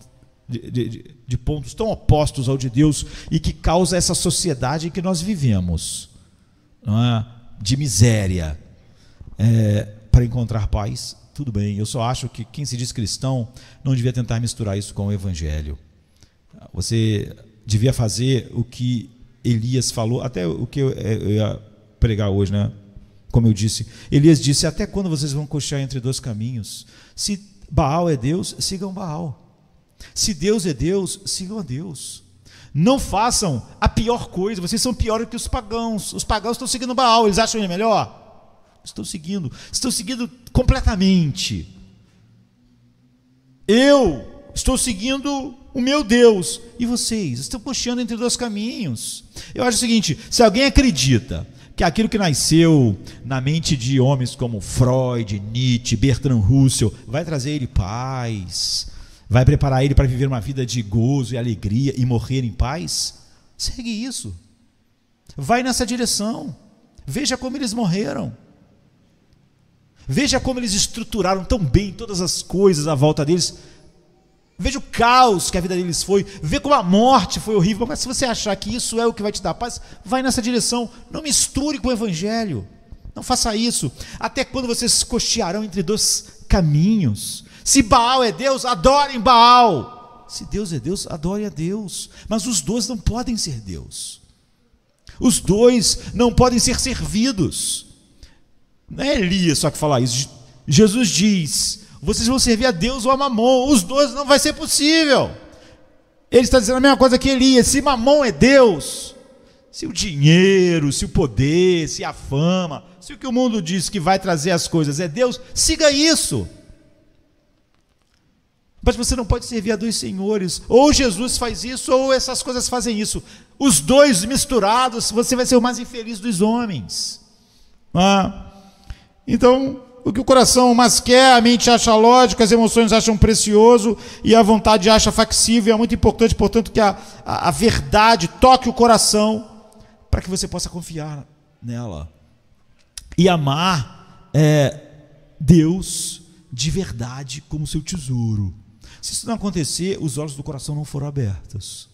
de, de, de pontos tão opostos ao de Deus e que causa essa sociedade em que nós vivemos, é? de miséria, é, para encontrar paz, tudo bem. Eu só acho que quem se diz cristão não devia tentar misturar isso com o evangelho. Você devia fazer o que Elias falou, até o que eu, é, eu ia pregar hoje, né? Como eu disse, Elias disse: Até quando vocês vão coxear entre dois caminhos? Se Baal é Deus, sigam Baal. Se Deus é Deus, sigam a Deus. Não façam a pior coisa, vocês são piores que os pagãos. Os pagãos estão seguindo Baal, eles acham ele melhor? Estão seguindo, estão seguindo completamente. Eu estou seguindo o meu Deus. E vocês estão puxando entre dois caminhos. Eu acho o seguinte: se alguém acredita que aquilo que nasceu na mente de homens como Freud, Nietzsche, Bertrand Russell vai trazer ele paz, Vai preparar ele para viver uma vida de gozo e alegria e morrer em paz? Segue isso. Vai nessa direção. Veja como eles morreram. Veja como eles estruturaram tão bem todas as coisas à volta deles. Veja o caos que a vida deles foi. Veja como a morte foi horrível. Mas se você achar que isso é o que vai te dar paz, vai nessa direção. Não misture com o evangelho. Não faça isso. Até quando vocês se costearão entre dois caminhos? Se Baal é Deus, adorem Baal. Se Deus é Deus, adorem a Deus. Mas os dois não podem ser Deus. Os dois não podem ser servidos. Não é Elias só que fala isso. Jesus diz: vocês vão servir a Deus ou a Mamon. Os dois não vai ser possível. Ele está dizendo a mesma coisa que Elias: se Mamon é Deus, se o dinheiro, se o poder, se a fama, se o que o mundo diz que vai trazer as coisas é Deus, siga isso. Mas você não pode servir a dois senhores. Ou Jesus faz isso, ou essas coisas fazem isso. Os dois misturados, você vai ser o mais infeliz dos homens. Ah, então, o que o coração mais quer, a mente acha lógico, as emoções acham precioso e a vontade acha flexível É muito importante, portanto, que a, a, a verdade toque o coração para que você possa confiar nela e amar é, Deus de verdade como seu tesouro. Se isso não acontecer, os olhos do coração não foram abertos.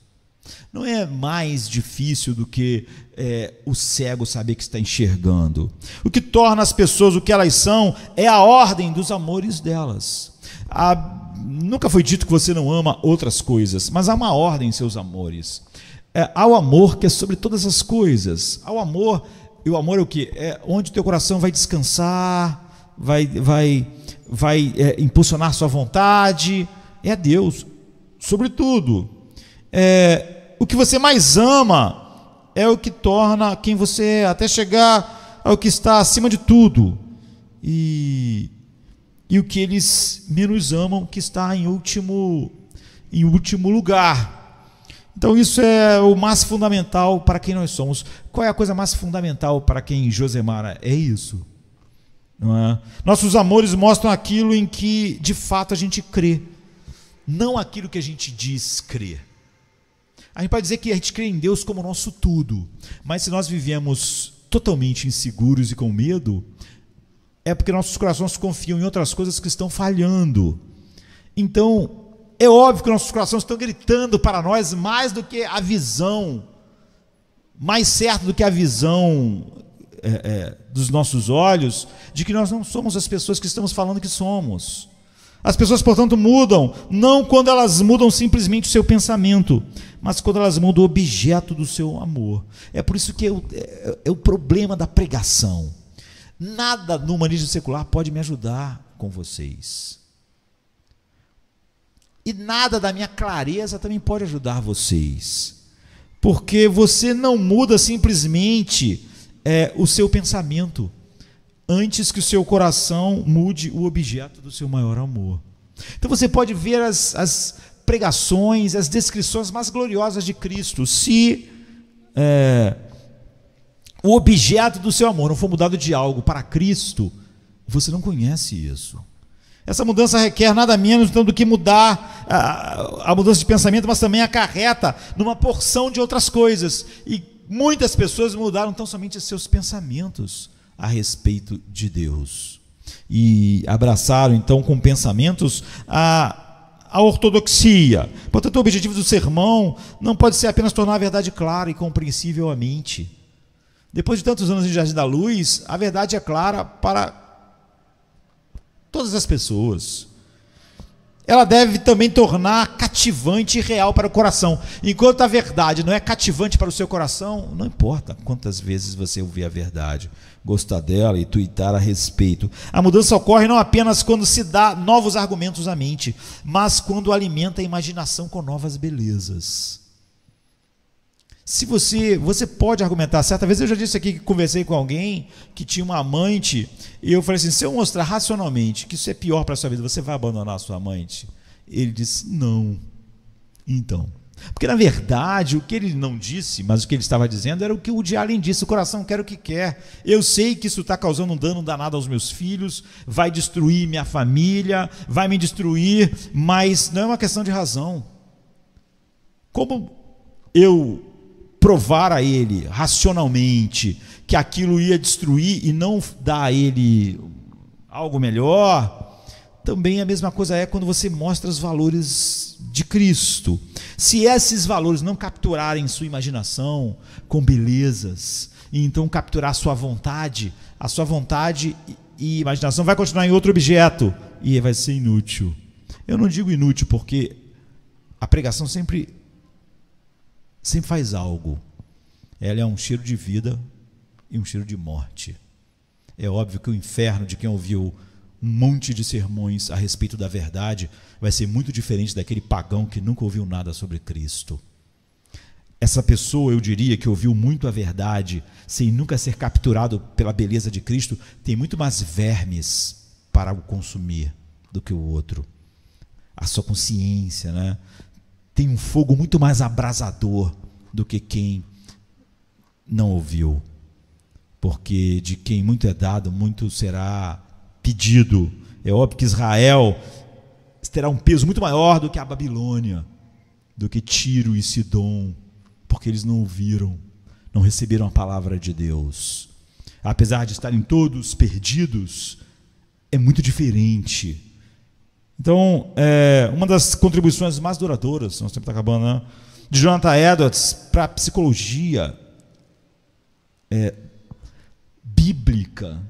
Não é mais difícil do que é, o cego saber que está enxergando. O que torna as pessoas o que elas são é a ordem dos amores delas. A, nunca foi dito que você não ama outras coisas, mas há uma ordem em seus amores. É, há o amor que é sobre todas as coisas. Há o amor, e o amor é o que? É onde o teu coração vai descansar, vai, vai, vai é, impulsionar sua vontade é a Deus. Sobretudo, é, o que você mais ama é o que torna quem você é, até chegar ao que está acima de tudo. E, e o que eles menos amam, que está em último, em último lugar. Então, isso é o mais fundamental para quem nós somos. Qual é a coisa mais fundamental para quem Josemara é isso? É? Nossos amores mostram aquilo em que de fato a gente crê não aquilo que a gente diz crer. A gente pode dizer que a gente crê em Deus como nosso tudo, mas se nós vivemos totalmente inseguros e com medo, é porque nossos corações confiam em outras coisas que estão falhando. Então, é óbvio que nossos corações estão gritando para nós mais do que a visão, mais certo do que a visão é, é, dos nossos olhos, de que nós não somos as pessoas que estamos falando que somos. As pessoas, portanto, mudam, não quando elas mudam simplesmente o seu pensamento, mas quando elas mudam o objeto do seu amor. É por isso que é o, é, é o problema da pregação. Nada no humanismo secular pode me ajudar com vocês. E nada da minha clareza também pode ajudar vocês. Porque você não muda simplesmente é, o seu pensamento antes que o seu coração mude o objeto do seu maior amor. Então você pode ver as, as pregações, as descrições mais gloriosas de Cristo. Se é, o objeto do seu amor não for mudado de algo para Cristo, você não conhece isso. Essa mudança requer nada menos então do que mudar a, a, mudança de pensamento, mas também acarreta numa porção de outras coisas. E muitas pessoas mudaram tão somente seus pensamentos a respeito de Deus. E abraçaram então com pensamentos a a ortodoxia. Portanto, o objetivo do sermão não pode ser apenas tornar a verdade clara e compreensível à mente. Depois de tantos anos em Jardim da Luz, a verdade é clara para todas as pessoas. Ela deve também tornar cativante e real para o coração. Enquanto a verdade não é cativante para o seu coração, não importa quantas vezes você ouvir a verdade gostar dela e twittar a respeito. A mudança ocorre não apenas quando se dá novos argumentos à mente, mas quando alimenta a imaginação com novas belezas. Se você, você pode argumentar, certa vez eu já disse aqui que conversei com alguém que tinha uma amante, e eu falei assim: se eu mostrar racionalmente que isso é pior para a sua vida, você vai abandonar a sua amante? Ele disse: não. Então, porque, na verdade, o que ele não disse, mas o que ele estava dizendo era o que o de Allen disse: o coração quer o que quer. Eu sei que isso está causando um dano danado aos meus filhos, vai destruir minha família, vai me destruir, mas não é uma questão de razão. Como eu provar a ele racionalmente que aquilo ia destruir e não dar a ele algo melhor? Também a mesma coisa é quando você mostra os valores de Cristo. Se esses valores não capturarem sua imaginação com belezas, e então capturar sua vontade, a sua vontade e imaginação vai continuar em outro objeto e vai ser inútil. Eu não digo inútil porque a pregação sempre sempre faz algo. Ela é um cheiro de vida e um cheiro de morte. É óbvio que o inferno de quem ouviu um monte de sermões a respeito da verdade, vai ser muito diferente daquele pagão que nunca ouviu nada sobre Cristo. Essa pessoa, eu diria, que ouviu muito a verdade, sem nunca ser capturado pela beleza de Cristo, tem muito mais vermes para o consumir do que o outro. A sua consciência, né? Tem um fogo muito mais abrasador do que quem não ouviu. Porque de quem muito é dado, muito será pedido. É óbvio que Israel terá um peso muito maior do que a Babilônia, do que Tiro e Sidom, porque eles não ouviram, não receberam a palavra de Deus. Apesar de estarem todos perdidos, é muito diferente. Então, é, uma das contribuições mais duradouras, nosso tempo está acabando, né? de Jonathan Edwards para a psicologia é, bíblica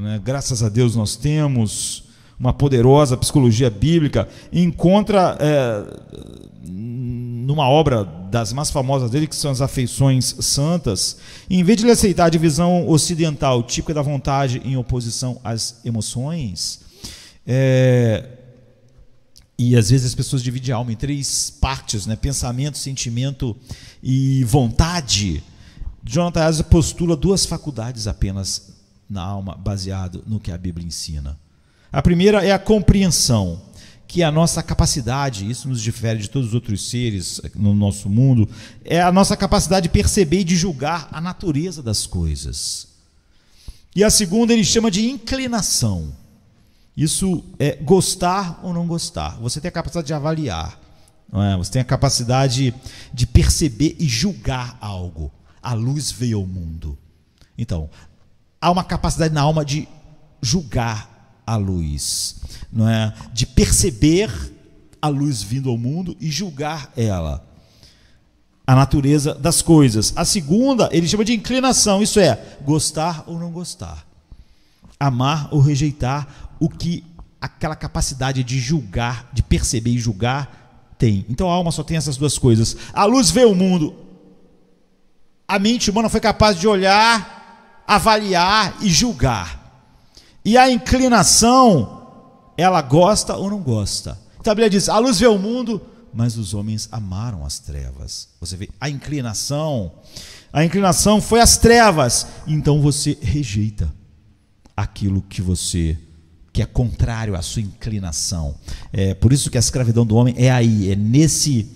né? Graças a Deus nós temos uma poderosa psicologia bíblica. Encontra é, numa obra das mais famosas dele, que são as Afeições Santas, em vez de ele aceitar a divisão ocidental, típica é da vontade em oposição às emoções, é, e às vezes as pessoas dividem a alma em três partes, né? pensamento, sentimento e vontade. Jonathan Asa postula duas faculdades apenas na alma baseado no que a Bíblia ensina. A primeira é a compreensão, que é a nossa capacidade, isso nos difere de todos os outros seres no nosso mundo, é a nossa capacidade de perceber e de julgar a natureza das coisas. E a segunda ele chama de inclinação. Isso é gostar ou não gostar. Você tem a capacidade de avaliar, é? você tem a capacidade de perceber e julgar algo. A luz veio ao mundo. Então, há uma capacidade na alma de julgar a luz, não é? De perceber a luz vindo ao mundo e julgar ela. A natureza das coisas. A segunda, ele chama de inclinação, isso é, gostar ou não gostar. Amar ou rejeitar o que aquela capacidade de julgar, de perceber e julgar tem. Então a alma só tem essas duas coisas. A luz vê o mundo. A mente humana foi capaz de olhar avaliar e julgar. E a inclinação, ela gosta ou não gosta. Então a Bíblia diz: a luz vê o mundo, mas os homens amaram as trevas. Você vê a inclinação. A inclinação foi as trevas. Então você rejeita aquilo que você que é contrário à sua inclinação. É por isso que a escravidão do homem é aí, é nesse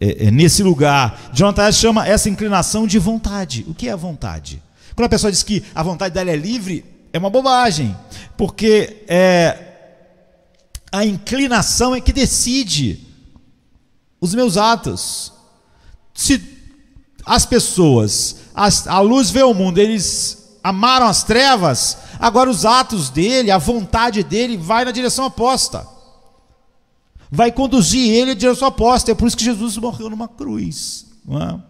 é, é nesse lugar. Jonathan chama essa inclinação de vontade. O que é vontade? Quando a pessoa diz que a vontade dela é livre, é uma bobagem, porque é a inclinação é que decide os meus atos. Se as pessoas, as, a luz vê o mundo, eles amaram as trevas, agora os atos dele, a vontade dele vai na direção oposta. Vai conduzir ele na direção oposta. É por isso que Jesus morreu numa cruz. Não é?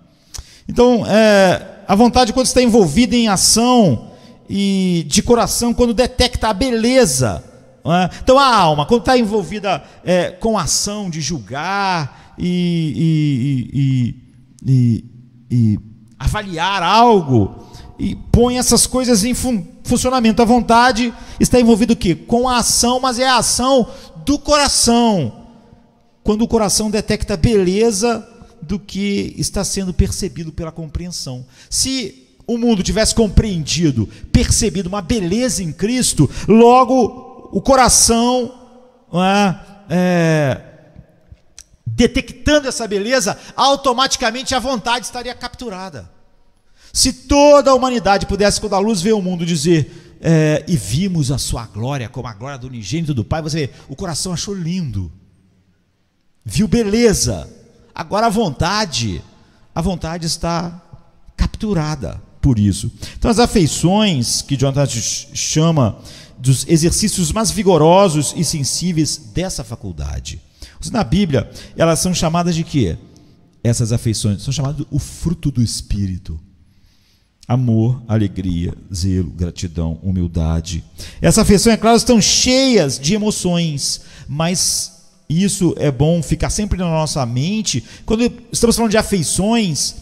Então, é, a vontade, quando está envolvida em ação e de coração, quando detecta a beleza. É? Então, a alma, quando está envolvida é, com ação de julgar e, e, e, e avaliar algo, e põe essas coisas em fun funcionamento. A vontade está envolvida o quê? Com a ação, mas é a ação do coração. Quando o coração detecta beleza do que está sendo percebido pela compreensão. Se o mundo tivesse compreendido, percebido uma beleza em Cristo, logo o coração, é, é, detectando essa beleza, automaticamente a vontade estaria capturada. Se toda a humanidade pudesse, quando a luz vê o mundo, dizer: é, E vimos a sua glória, como a glória do unigênito do Pai, você vê, o coração achou lindo, viu beleza Agora a vontade, a vontade está capturada por isso. Então as afeições que Jonathan chama dos exercícios mais vigorosos e sensíveis dessa faculdade. Na Bíblia, elas são chamadas de quê? Essas afeições são chamadas o fruto do espírito. Amor, alegria, zelo, gratidão, humildade. Essa afeição, é claro, estão cheias de emoções, mas e isso é bom ficar sempre na nossa mente. Quando estamos falando de afeições,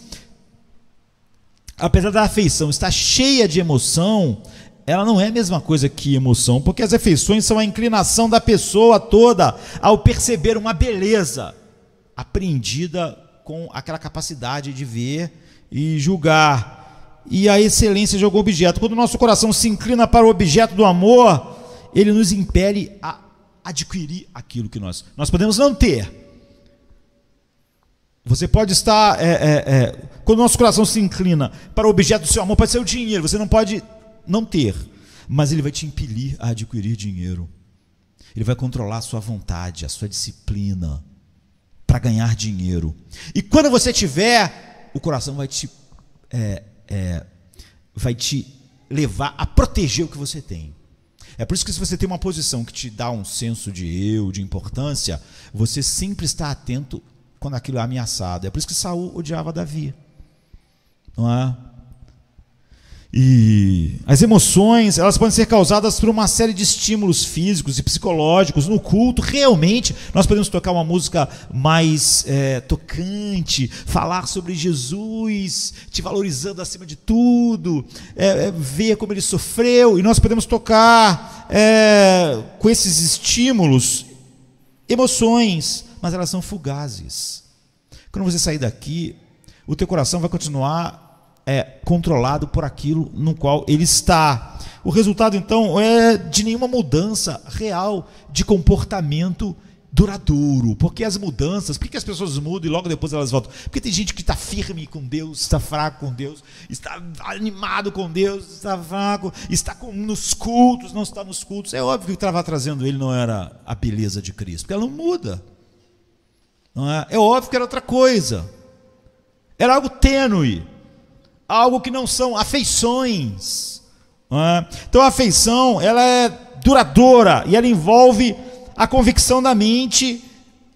apesar da afeição estar cheia de emoção, ela não é a mesma coisa que emoção, porque as afeições são a inclinação da pessoa toda ao perceber uma beleza aprendida com aquela capacidade de ver e julgar. E a excelência de algum objeto. Quando o nosso coração se inclina para o objeto do amor, ele nos impele a adquirir aquilo que nós. Nós podemos não ter. Você pode estar. É, é, é, quando o nosso coração se inclina para o objeto do seu amor, pode ser o dinheiro. Você não pode não ter. Mas ele vai te impelir a adquirir dinheiro. Ele vai controlar a sua vontade, a sua disciplina para ganhar dinheiro. E quando você tiver, o coração vai te, é, é, vai te levar a proteger o que você tem. É por isso que se você tem uma posição que te dá um senso de eu, de importância, você sempre está atento quando aquilo é ameaçado. É por isso que Saul odiava Davi. Não é? E as emoções, elas podem ser causadas por uma série de estímulos físicos e psicológicos. No culto, realmente, nós podemos tocar uma música mais é, tocante, falar sobre Jesus, te valorizando acima de tudo, é, é, ver como ele sofreu. E nós podemos tocar é, com esses estímulos emoções, mas elas são fugazes. Quando você sair daqui, o teu coração vai continuar é controlado por aquilo no qual ele está. O resultado, então, é de nenhuma mudança real de comportamento duradouro. Porque as mudanças, por que as pessoas mudam e logo depois elas voltam? Porque tem gente que está firme com Deus, está fraco com Deus, está animado com Deus, está fraco, está com, nos cultos, não está nos cultos. É óbvio que o que estava trazendo ele não era a beleza de Cristo, porque ela não muda. Não é? é óbvio que era outra coisa. Era algo tênue algo que não são afeições. É? Então a afeição ela é duradoura e ela envolve a convicção da mente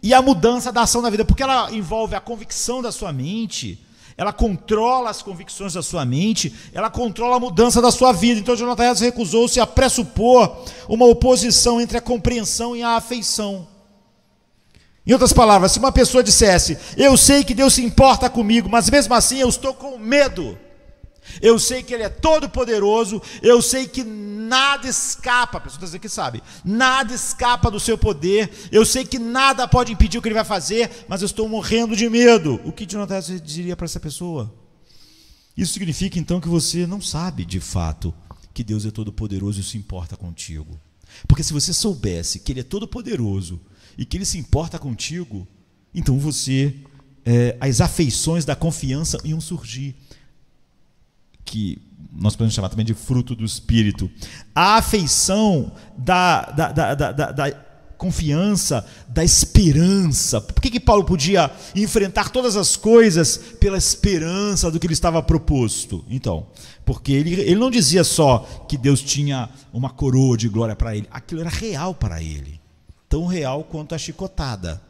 e a mudança da ação da vida, porque ela envolve a convicção da sua mente, ela controla as convicções da sua mente, ela controla a mudança da sua vida. Então Jonathan Edwards recusou-se a pressupor uma oposição entre a compreensão e a afeição. Em outras palavras, se uma pessoa dissesse: Eu sei que Deus se importa comigo, mas mesmo assim eu estou com medo. Eu sei que Ele é todo poderoso, eu sei que nada escapa, a pessoa está dizendo que sabe, nada escapa do seu poder, eu sei que nada pode impedir o que Ele vai fazer, mas eu estou morrendo de medo. O que de Jonathan diria para essa pessoa? Isso significa então que você não sabe de fato que Deus é todo poderoso e se importa contigo. Porque se você soubesse que Ele é todo poderoso e que ele se importa contigo, então você é, as afeições da confiança iam surgir, que nós podemos chamar também de fruto do espírito. A afeição da, da, da, da, da confiança, da esperança. Por que, que Paulo podia enfrentar todas as coisas pela esperança do que ele estava proposto? Então, porque ele, ele não dizia só que Deus tinha uma coroa de glória para ele, aquilo era real para ele tão real quanto a chicotada.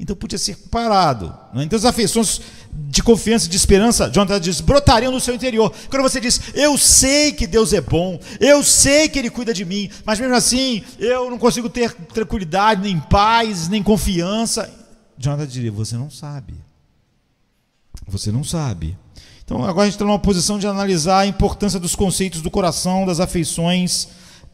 Então podia ser comparado. Né? Então as afeições de confiança e de esperança, Jonathan diz, brotariam no seu interior. Quando você diz, eu sei que Deus é bom, eu sei que Ele cuida de mim, mas mesmo assim eu não consigo ter tranquilidade, nem paz, nem confiança. Jonathan diria, você não sabe. Você não sabe. Então agora a gente está numa posição de analisar a importância dos conceitos do coração, das afeições,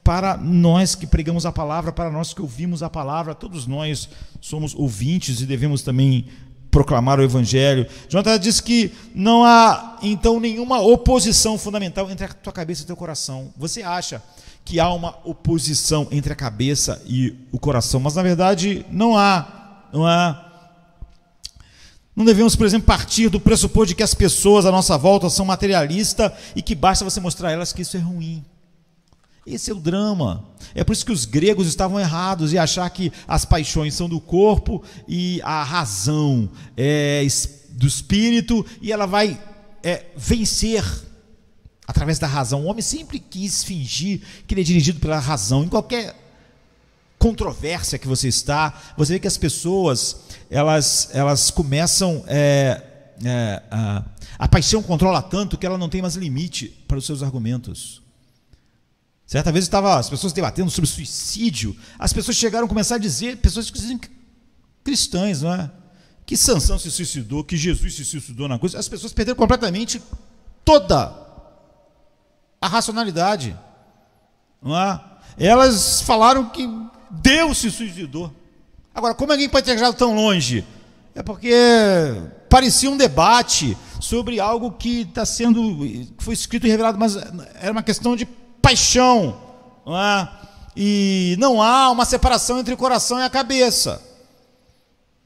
para nós que pregamos a palavra, para nós que ouvimos a palavra, todos nós somos ouvintes e devemos também proclamar o evangelho. Jonathan diz que não há então nenhuma oposição fundamental entre a tua cabeça e o teu coração. Você acha que há uma oposição entre a cabeça e o coração, mas na verdade não há, não há. Não devemos, por exemplo, partir do pressuposto de que as pessoas à nossa volta são materialistas e que basta você mostrar a elas que isso é ruim. Esse é o drama. É por isso que os gregos estavam errados e achar que as paixões são do corpo e a razão é do espírito e ela vai é, vencer através da razão. O homem sempre quis fingir que ele é dirigido pela razão. Em qualquer controvérsia que você está, você vê que as pessoas elas, elas começam é, é, a, a paixão controla tanto que ela não tem mais limite para os seus argumentos. Certa vez estava as pessoas debatendo sobre suicídio, as pessoas chegaram a começar a dizer, pessoas que cristãs, não é? Que Sansão se suicidou, que Jesus se suicidou na cruz. As pessoas perderam completamente toda a racionalidade. Não é? Elas falaram que Deus se suicidou. Agora, como alguém pode ter chegado tão longe? É porque parecia um debate sobre algo que está sendo, foi escrito e revelado, mas era uma questão de paixão, não é? e não há uma separação entre o coração e a cabeça.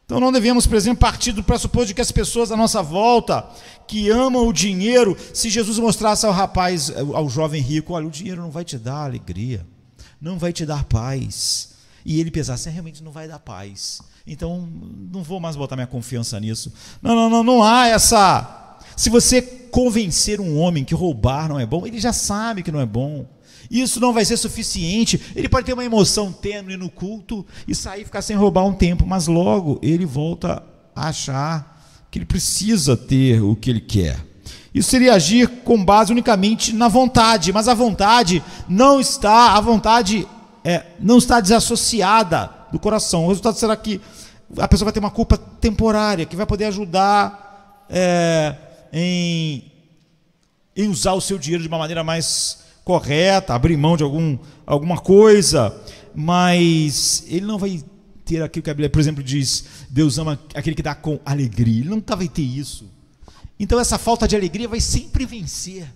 Então não devemos, por exemplo, partir do pressuposto de que as pessoas à nossa volta que amam o dinheiro, se Jesus mostrasse ao rapaz, ao jovem rico, olha, o dinheiro não vai te dar alegria, não vai te dar paz. E ele pensasse, é, realmente não vai dar paz. Então não vou mais botar minha confiança nisso. Não, não, não, não há essa. Se você convencer um homem que roubar não é bom, ele já sabe que não é bom. Isso não vai ser suficiente. Ele pode ter uma emoção tênue no culto e sair e ficar sem roubar um tempo, mas logo ele volta a achar que ele precisa ter o que ele quer. Isso seria agir com base unicamente na vontade, mas a vontade não está, a vontade é, não está desassociada do coração. O resultado será que a pessoa vai ter uma culpa temporária que vai poder ajudar é, em, em usar o seu dinheiro de uma maneira mais correta, abrir mão de algum, alguma coisa, mas ele não vai ter aquilo que a Bíblia, por exemplo, diz: Deus ama aquele que dá com alegria. Ele nunca vai ter isso. Então, essa falta de alegria vai sempre vencer,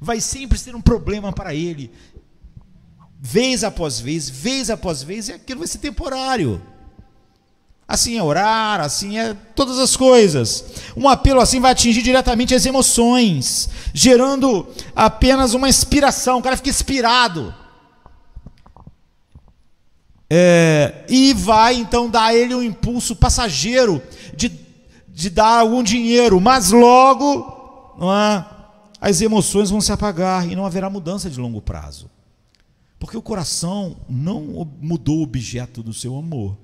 vai sempre ser um problema para ele. Vez após vez, vez após vez, e aquilo vai ser temporário. Assim é orar, assim é todas as coisas. Um apelo assim vai atingir diretamente as emoções, gerando apenas uma inspiração. O cara fica inspirado. É, e vai então dar a ele um impulso passageiro de, de dar algum dinheiro, mas logo é, as emoções vão se apagar e não haverá mudança de longo prazo. Porque o coração não mudou o objeto do seu amor.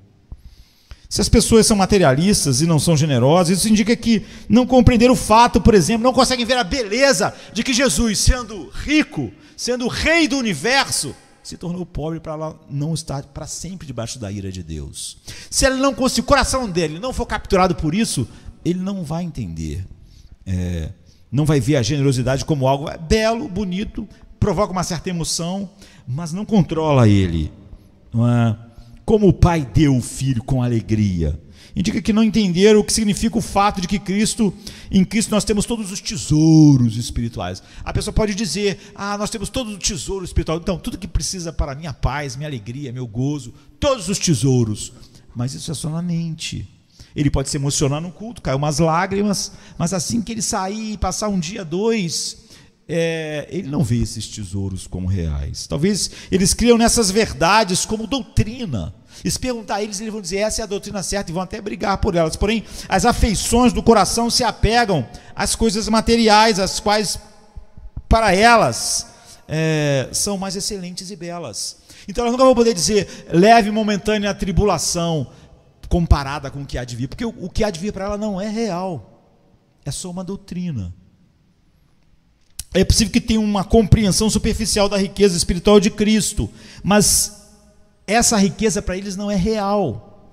Se as pessoas são materialistas e não são generosas, isso indica que não compreenderam o fato, por exemplo, não conseguem ver a beleza de que Jesus, sendo rico, sendo rei do universo, se tornou pobre para não estar para sempre debaixo da ira de Deus. Se ele não se o coração dele não for capturado por isso, ele não vai entender, é, não vai ver a generosidade como algo belo, bonito, provoca uma certa emoção, mas não controla ele. Não é? Como o Pai deu o Filho com alegria. Indica que não entenderam o que significa o fato de que Cristo, em Cristo nós temos todos os tesouros espirituais. A pessoa pode dizer: "Ah, nós temos todo o tesouro espiritual". Então, tudo que precisa para minha paz, minha alegria, meu gozo, todos os tesouros. Mas isso é só na mente. Ele pode se emocionar no culto, cair umas lágrimas, mas assim que ele sair, e passar um dia, dois, é, ele não vê esses tesouros como reais. Talvez eles criam nessas verdades como doutrina. E se perguntar a eles, eles vão dizer essa é a doutrina certa e vão até brigar por elas. Porém, as afeições do coração se apegam às coisas materiais, as quais, para elas, é, são mais excelentes e belas. Então, elas nunca vão poder dizer leve momentânea tribulação comparada com o que há de vir, porque o, o que há de vir para ela não é real, é só uma doutrina. É possível que tenha uma compreensão superficial da riqueza espiritual de Cristo, mas essa riqueza para eles não é real.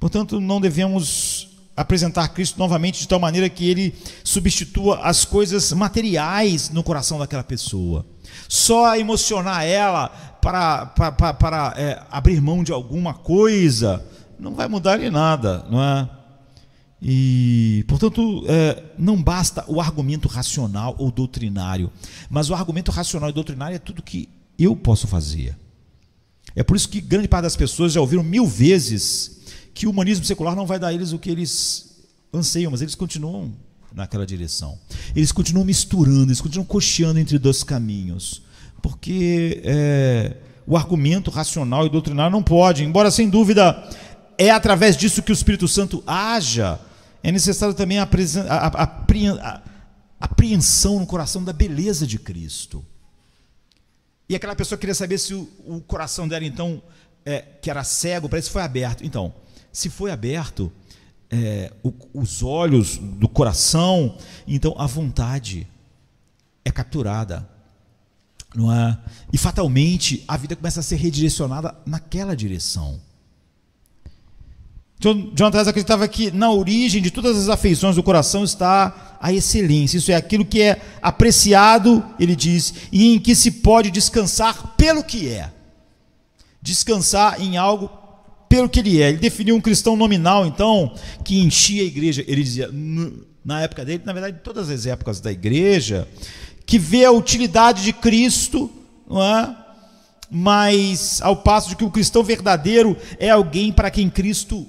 Portanto, não devemos apresentar Cristo novamente de tal maneira que ele substitua as coisas materiais no coração daquela pessoa. Só emocionar ela para, para, para, é, abrir mão de alguma coisa não vai mudar em nada, não é? E, portanto, é, não basta o argumento racional ou doutrinário, mas o argumento racional e doutrinário é tudo que eu posso fazer. É por isso que grande parte das pessoas já ouviram mil vezes que o humanismo secular não vai dar a eles o que eles anseiam, mas eles continuam naquela direção. Eles continuam misturando, eles continuam cocheando entre dois caminhos, porque é, o argumento racional e doutrinário não pode, embora sem dúvida é através disso que o Espírito Santo haja é necessário também a, apreensão no coração da beleza de Cristo. E aquela pessoa queria saber se o, o coração dela, então, é, que era cego, parece que foi aberto. Então, se foi aberto, é, o, os olhos do coração, então a vontade é capturada. Não é? E fatalmente a vida começa a ser redirecionada naquela direção. John Taz acreditava que na origem de todas as afeições do coração está a excelência. Isso é aquilo que é apreciado, ele diz, e em que se pode descansar pelo que é. Descansar em algo pelo que ele é. Ele definiu um cristão nominal, então, que enchia a igreja. Ele dizia, na época dele, na verdade, em todas as épocas da igreja, que vê a utilidade de Cristo, não é? mas ao passo de que o cristão verdadeiro é alguém para quem Cristo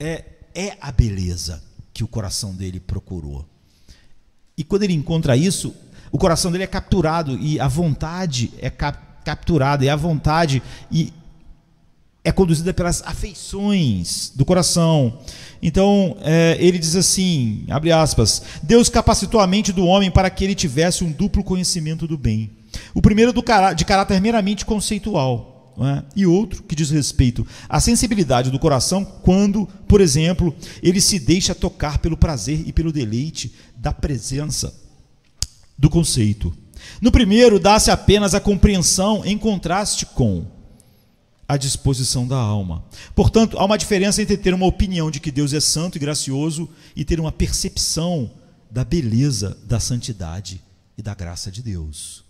é, é a beleza que o coração dele procurou. E quando ele encontra isso, o coração dele é capturado e a vontade é cap capturada, e a vontade e é conduzida pelas afeições do coração. Então é, ele diz assim, abre aspas, Deus capacitou a mente do homem para que ele tivesse um duplo conhecimento do bem. O primeiro do, de caráter meramente conceitual, é? e outro que diz respeito à sensibilidade do coração quando, por exemplo, ele se deixa tocar pelo prazer e pelo deleite da presença do conceito. No primeiro, dá-se apenas a compreensão em contraste com a disposição da alma. Portanto, há uma diferença entre ter uma opinião de que Deus é santo e gracioso e ter uma percepção da beleza, da santidade e da graça de Deus.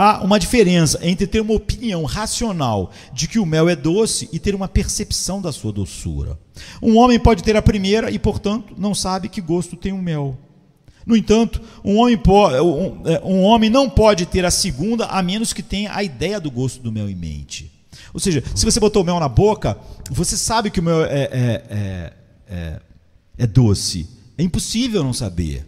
Há uma diferença entre ter uma opinião racional de que o mel é doce e ter uma percepção da sua doçura. Um homem pode ter a primeira e, portanto, não sabe que gosto tem o mel. No entanto, um homem, é, um homem, não pode ter a segunda a menos que tenha a ideia do gosto do mel em mente. Ou seja, se você botou o mel na boca, você sabe que o mel é, é, é, é, é doce. É impossível não saber.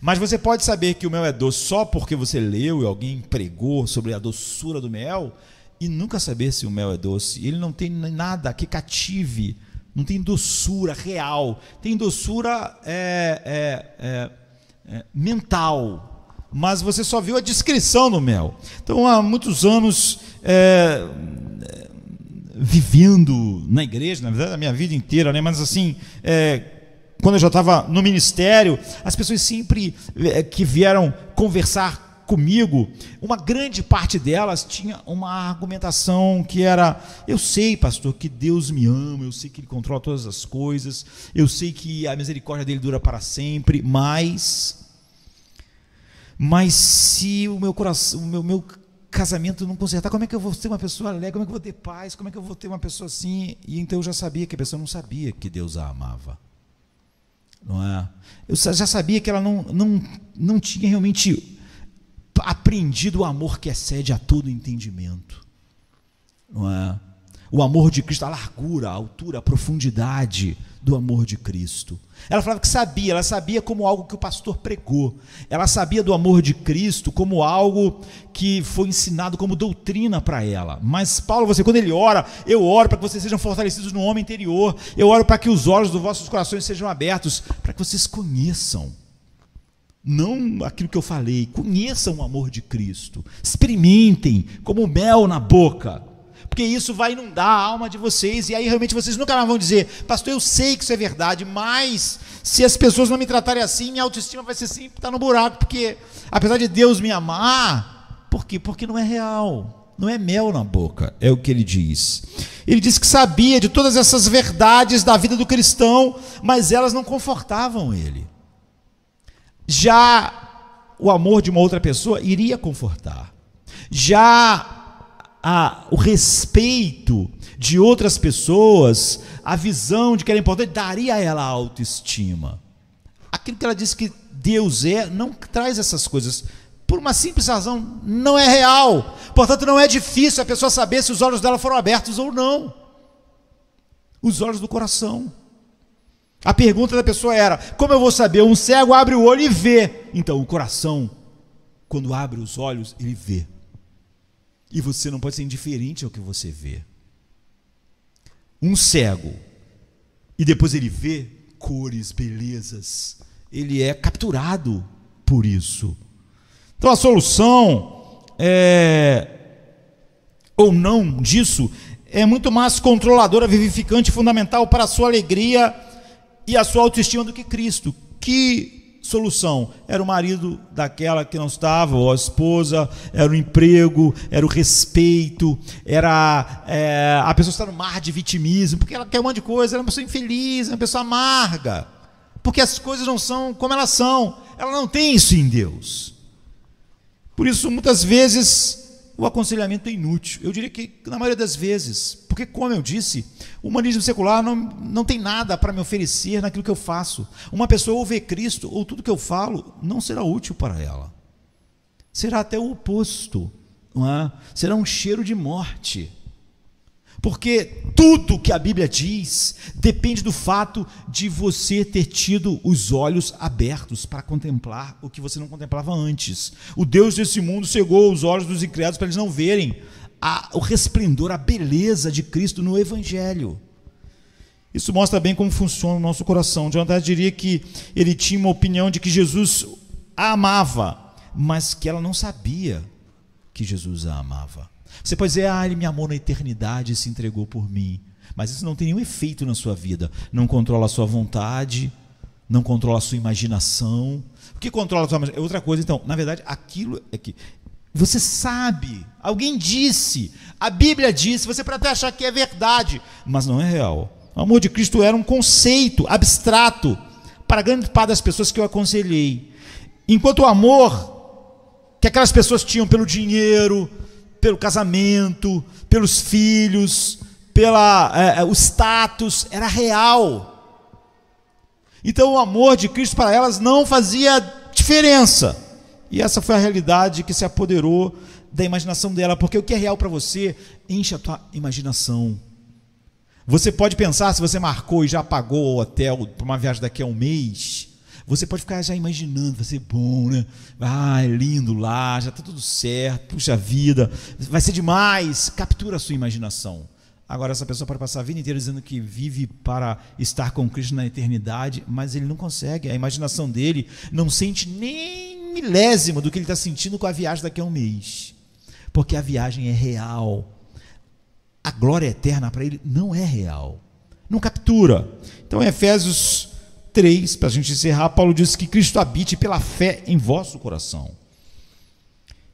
Mas você pode saber que o mel é doce só porque você leu e alguém pregou sobre a doçura do mel e nunca saber se o mel é doce. Ele não tem nada que cative, não tem doçura real, tem doçura é, é, é, é, mental. Mas você só viu a descrição do mel. Então, há muitos anos é, é, vivendo na igreja, na verdade, a minha vida inteira, né? mas assim, quando eu já estava no ministério, as pessoas sempre eh, que vieram conversar comigo, uma grande parte delas tinha uma argumentação que era: eu sei, pastor, que Deus me ama, eu sei que Ele controla todas as coisas, eu sei que a misericórdia dele dura para sempre, mas. Mas se o meu coração, o meu, meu casamento não consertar, como é que eu vou ser uma pessoa alegre? Como é que eu vou ter paz? Como é que eu vou ter uma pessoa assim? E então eu já sabia que a pessoa não sabia que Deus a amava. Não é? Eu já sabia que ela não, não, não tinha realmente aprendido o amor que excede a todo entendimento. Não é? O amor de Cristo, a largura, a altura, a profundidade do amor de Cristo. Ela falava que sabia, ela sabia como algo que o pastor pregou. Ela sabia do amor de Cristo como algo que foi ensinado como doutrina para ela. Mas Paulo, você quando ele ora, eu oro para que vocês sejam fortalecidos no homem interior. Eu oro para que os olhos dos vossos corações sejam abertos, para que vocês conheçam não aquilo que eu falei, conheçam o amor de Cristo, experimentem como mel na boca porque isso vai inundar a alma de vocês, e aí realmente vocês nunca mais vão dizer, pastor, eu sei que isso é verdade, mas se as pessoas não me tratarem assim, minha autoestima vai ser sempre estar tá no buraco, porque apesar de Deus me amar, por quê? Porque não é real. Não é mel na boca, é o que ele diz. Ele diz que sabia de todas essas verdades da vida do cristão, mas elas não confortavam ele. Já o amor de uma outra pessoa iria confortar. Já a, o respeito de outras pessoas, a visão de que ela é importante, daria a ela autoestima. Aquilo que ela disse que Deus é, não traz essas coisas. Por uma simples razão, não é real. Portanto, não é difícil a pessoa saber se os olhos dela foram abertos ou não. Os olhos do coração. A pergunta da pessoa era: como eu vou saber? Um cego abre o olho e vê. Então, o coração, quando abre os olhos, ele vê. E você não pode ser indiferente ao que você vê. Um cego, e depois ele vê cores, belezas, ele é capturado por isso. Então a solução é ou não disso é muito mais controladora, vivificante, fundamental para a sua alegria e a sua autoestima do que Cristo, que solução? Era o marido daquela que não estava, ou a esposa, era o emprego, era o respeito, era é, a pessoa está no mar de vitimismo, porque ela quer um monte de coisa, ela é uma pessoa infeliz, é uma pessoa amarga, porque as coisas não são como elas são, ela não tem isso em Deus. Por isso, muitas vezes, o aconselhamento é inútil. Eu diria que, na maioria das vezes, porque, como eu disse, o humanismo secular não, não tem nada para me oferecer naquilo que eu faço. Uma pessoa ouvir Cristo, ou tudo que eu falo, não será útil para ela. Será até o oposto, não é? será um cheiro de morte porque tudo que a Bíblia diz depende do fato de você ter tido os olhos abertos para contemplar o que você não contemplava antes. O Deus desse mundo cegou os olhos dos incrédulos para eles não verem a, o resplendor, a beleza de Cristo no Evangelho. Isso mostra bem como funciona o nosso coração. Jonathan diria que ele tinha uma opinião de que Jesus a amava, mas que ela não sabia que Jesus a amava. Você pode dizer, ah, ele me amou na eternidade e se entregou por mim. Mas isso não tem nenhum efeito na sua vida. Não controla a sua vontade, não controla a sua imaginação. O que controla a sua imaginação? É outra coisa, então. Na verdade, aquilo é que. Você sabe, alguém disse, a Bíblia disse, você pode até achar que é verdade, mas não é real. O amor de Cristo era um conceito abstrato para grande parte das pessoas que eu aconselhei. Enquanto o amor que aquelas pessoas tinham pelo dinheiro, pelo casamento, pelos filhos, pela é, é, o status, era real. Então o amor de Cristo para elas não fazia diferença. E essa foi a realidade que se apoderou da imaginação dela, porque o que é real para você enche a tua imaginação. Você pode pensar, se você marcou e já pagou o hotel para uma viagem daqui a um mês, você pode ficar já imaginando, vai ser bom, né? Ah, é lindo lá, já está tudo certo, puxa vida, vai ser demais. Captura a sua imaginação. Agora, essa pessoa pode passar a vida inteira dizendo que vive para estar com Cristo na eternidade, mas ele não consegue. A imaginação dele não sente nem milésimo do que ele está sentindo com a viagem daqui a um mês. Porque a viagem é real. A glória eterna para ele não é real. Não captura. Então, Efésios 3, para a gente encerrar, Paulo diz que Cristo habite pela fé em vosso coração.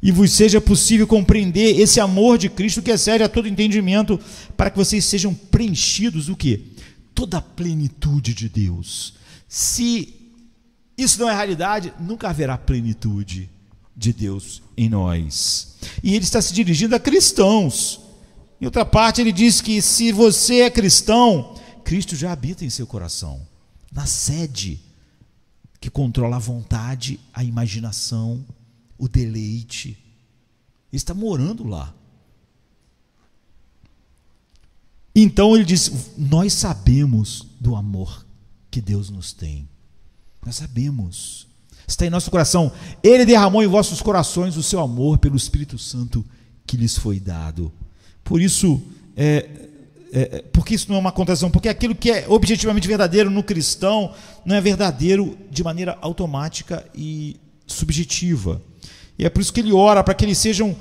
E vos seja possível compreender esse amor de Cristo que excede a todo entendimento, para que vocês sejam preenchidos o que? Toda a plenitude de Deus. Se isso não é realidade, nunca haverá plenitude de Deus em nós. E ele está se dirigindo a cristãos. Em outra parte, ele diz que se você é cristão, Cristo já habita em seu coração na sede que controla a vontade, a imaginação, o deleite. Ele está morando lá. Então ele diz: Nós sabemos do amor que Deus nos tem. Nós sabemos. Está em nosso coração. Ele derramou em vossos corações o seu amor pelo Espírito Santo que lhes foi dado. Por isso, é, é, é, porque isso não é uma contradição, porque aquilo que é objetivamente verdadeiro no cristão não é verdadeiro de maneira automática e subjetiva. E é por isso que ele ora para que eles sejam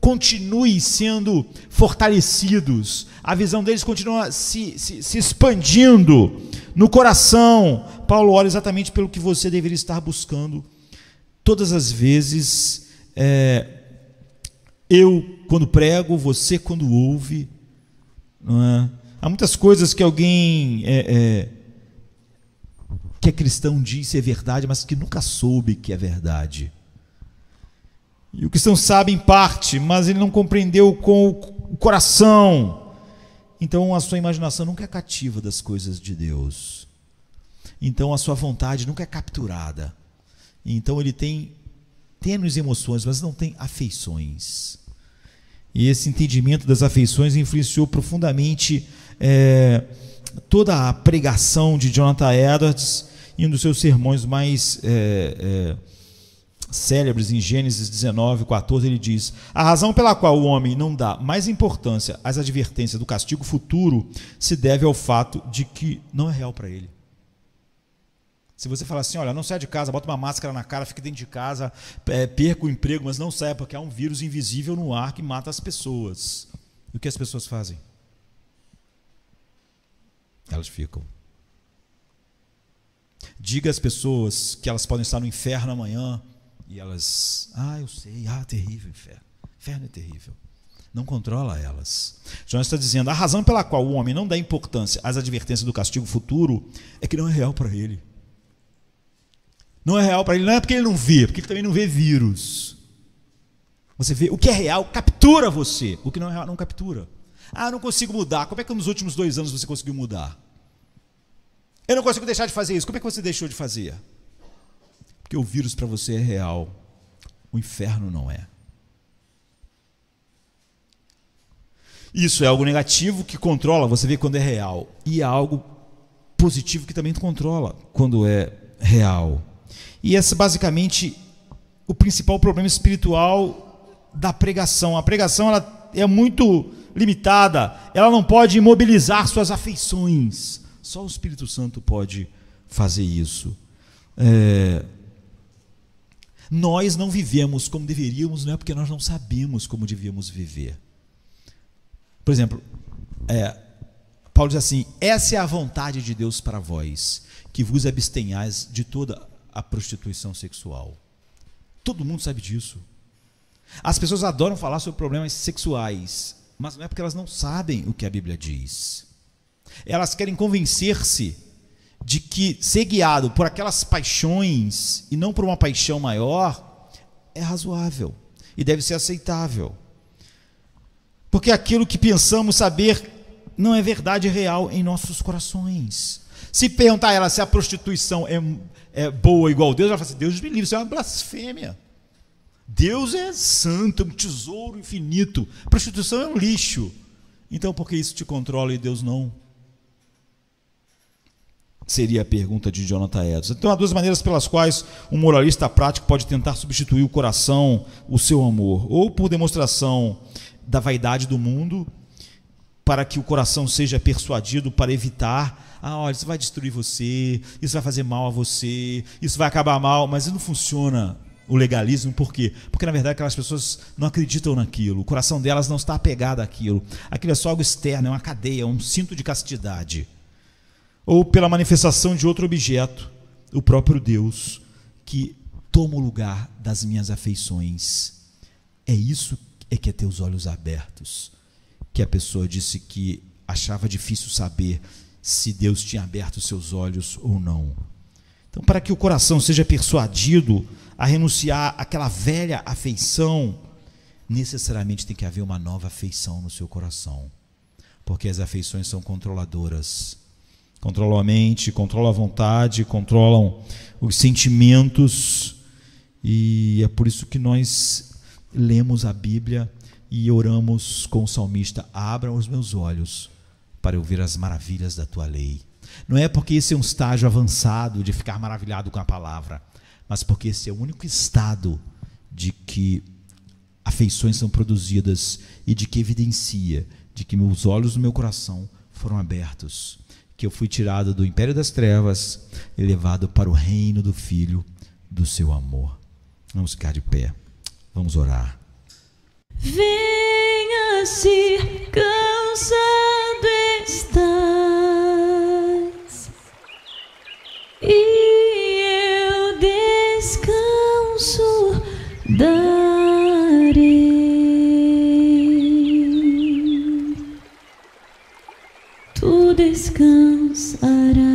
continue sendo fortalecidos, a visão deles continua se, se, se expandindo no coração. Paulo ora exatamente pelo que você deveria estar buscando todas as vezes. É, eu quando prego, você quando ouve, é? Há muitas coisas que alguém é, é, que é cristão diz ser verdade, mas que nunca soube que é verdade. E o cristão sabe em parte, mas ele não compreendeu com o coração. Então a sua imaginação nunca é cativa das coisas de Deus. Então a sua vontade nunca é capturada. Então ele tem tênues emoções, mas não tem afeições. E esse entendimento das afeições influenciou profundamente é, toda a pregação de Jonathan Edwards Em um dos seus sermões mais é, é, célebres em Gênesis 19, 14, ele diz: A razão pela qual o homem não dá mais importância às advertências do castigo futuro se deve ao fato de que não é real para ele. Se você falar assim, olha, não saia de casa, bota uma máscara na cara, fique dentro de casa, é, perca o emprego, mas não saia porque há um vírus invisível no ar que mata as pessoas. E o que as pessoas fazem? Elas ficam. Diga às pessoas que elas podem estar no inferno amanhã e elas, ah, eu sei, ah, terrível inferno. Inferno é terrível. Não controla elas. Jonas está dizendo: a razão pela qual o homem não dá importância às advertências do castigo futuro é que não é real para ele não é real para ele, não é porque ele não vê, é porque ele também não vê vírus. Você vê o que é real, captura você, o que não é real não captura. Ah, não consigo mudar. Como é que nos últimos dois anos você conseguiu mudar? Eu não consigo deixar de fazer isso. Como é que você deixou de fazer? Porque o vírus para você é real, o inferno não é. Isso é algo negativo que controla, você vê quando é real, e é algo positivo que também controla quando é real. E esse basicamente o principal problema espiritual da pregação. A pregação ela é muito limitada, ela não pode imobilizar suas afeições. Só o Espírito Santo pode fazer isso. É... Nós não vivemos como deveríamos, não é porque nós não sabemos como devíamos viver. Por exemplo, é, Paulo diz assim: essa é a vontade de Deus para vós, que vos abstenhais de toda a prostituição sexual. Todo mundo sabe disso. As pessoas adoram falar sobre problemas sexuais, mas não é porque elas não sabem o que a Bíblia diz. Elas querem convencer-se de que ser guiado por aquelas paixões e não por uma paixão maior é razoável e deve ser aceitável. Porque aquilo que pensamos saber não é verdade real em nossos corações. Se perguntar a ela se a prostituição é, é boa igual Deus, ela fala assim: Deus me livre, isso é uma blasfêmia. Deus é santo, é um tesouro infinito. A prostituição é um lixo. Então, por que isso te controla e Deus não? Seria a pergunta de Jonathan Edwards. Então, há duas maneiras pelas quais um moralista prático pode tentar substituir o coração, o seu amor, ou por demonstração da vaidade do mundo, para que o coração seja persuadido para evitar. Ah, olha, isso vai destruir você, isso vai fazer mal a você, isso vai acabar mal, mas não funciona o legalismo, por quê? Porque na verdade aquelas pessoas não acreditam naquilo, o coração delas não está apegado àquilo. Aquilo é só algo externo, é uma cadeia, é um cinto de castidade. Ou pela manifestação de outro objeto, o próprio Deus, que toma o lugar das minhas afeições. É isso é que é ter os olhos abertos que a pessoa disse que achava difícil saber se Deus tinha aberto seus olhos ou não. Então, para que o coração seja persuadido a renunciar àquela velha afeição, necessariamente tem que haver uma nova afeição no seu coração, porque as afeições são controladoras. Controlam a mente, controlam a vontade, controlam os sentimentos, e é por isso que nós lemos a Bíblia e oramos com o salmista: abra os meus olhos para eu ver as maravilhas da tua lei. Não é porque esse é um estágio avançado de ficar maravilhado com a palavra, mas porque esse é o único estado de que afeições são produzidas e de que evidencia de que meus olhos e meu coração foram abertos, que eu fui tirado do império das trevas e levado para o reino do filho do seu amor. Vamos ficar de pé. Vamos orar. Venha se cansado estás e eu descanso darei. Tu descansarás.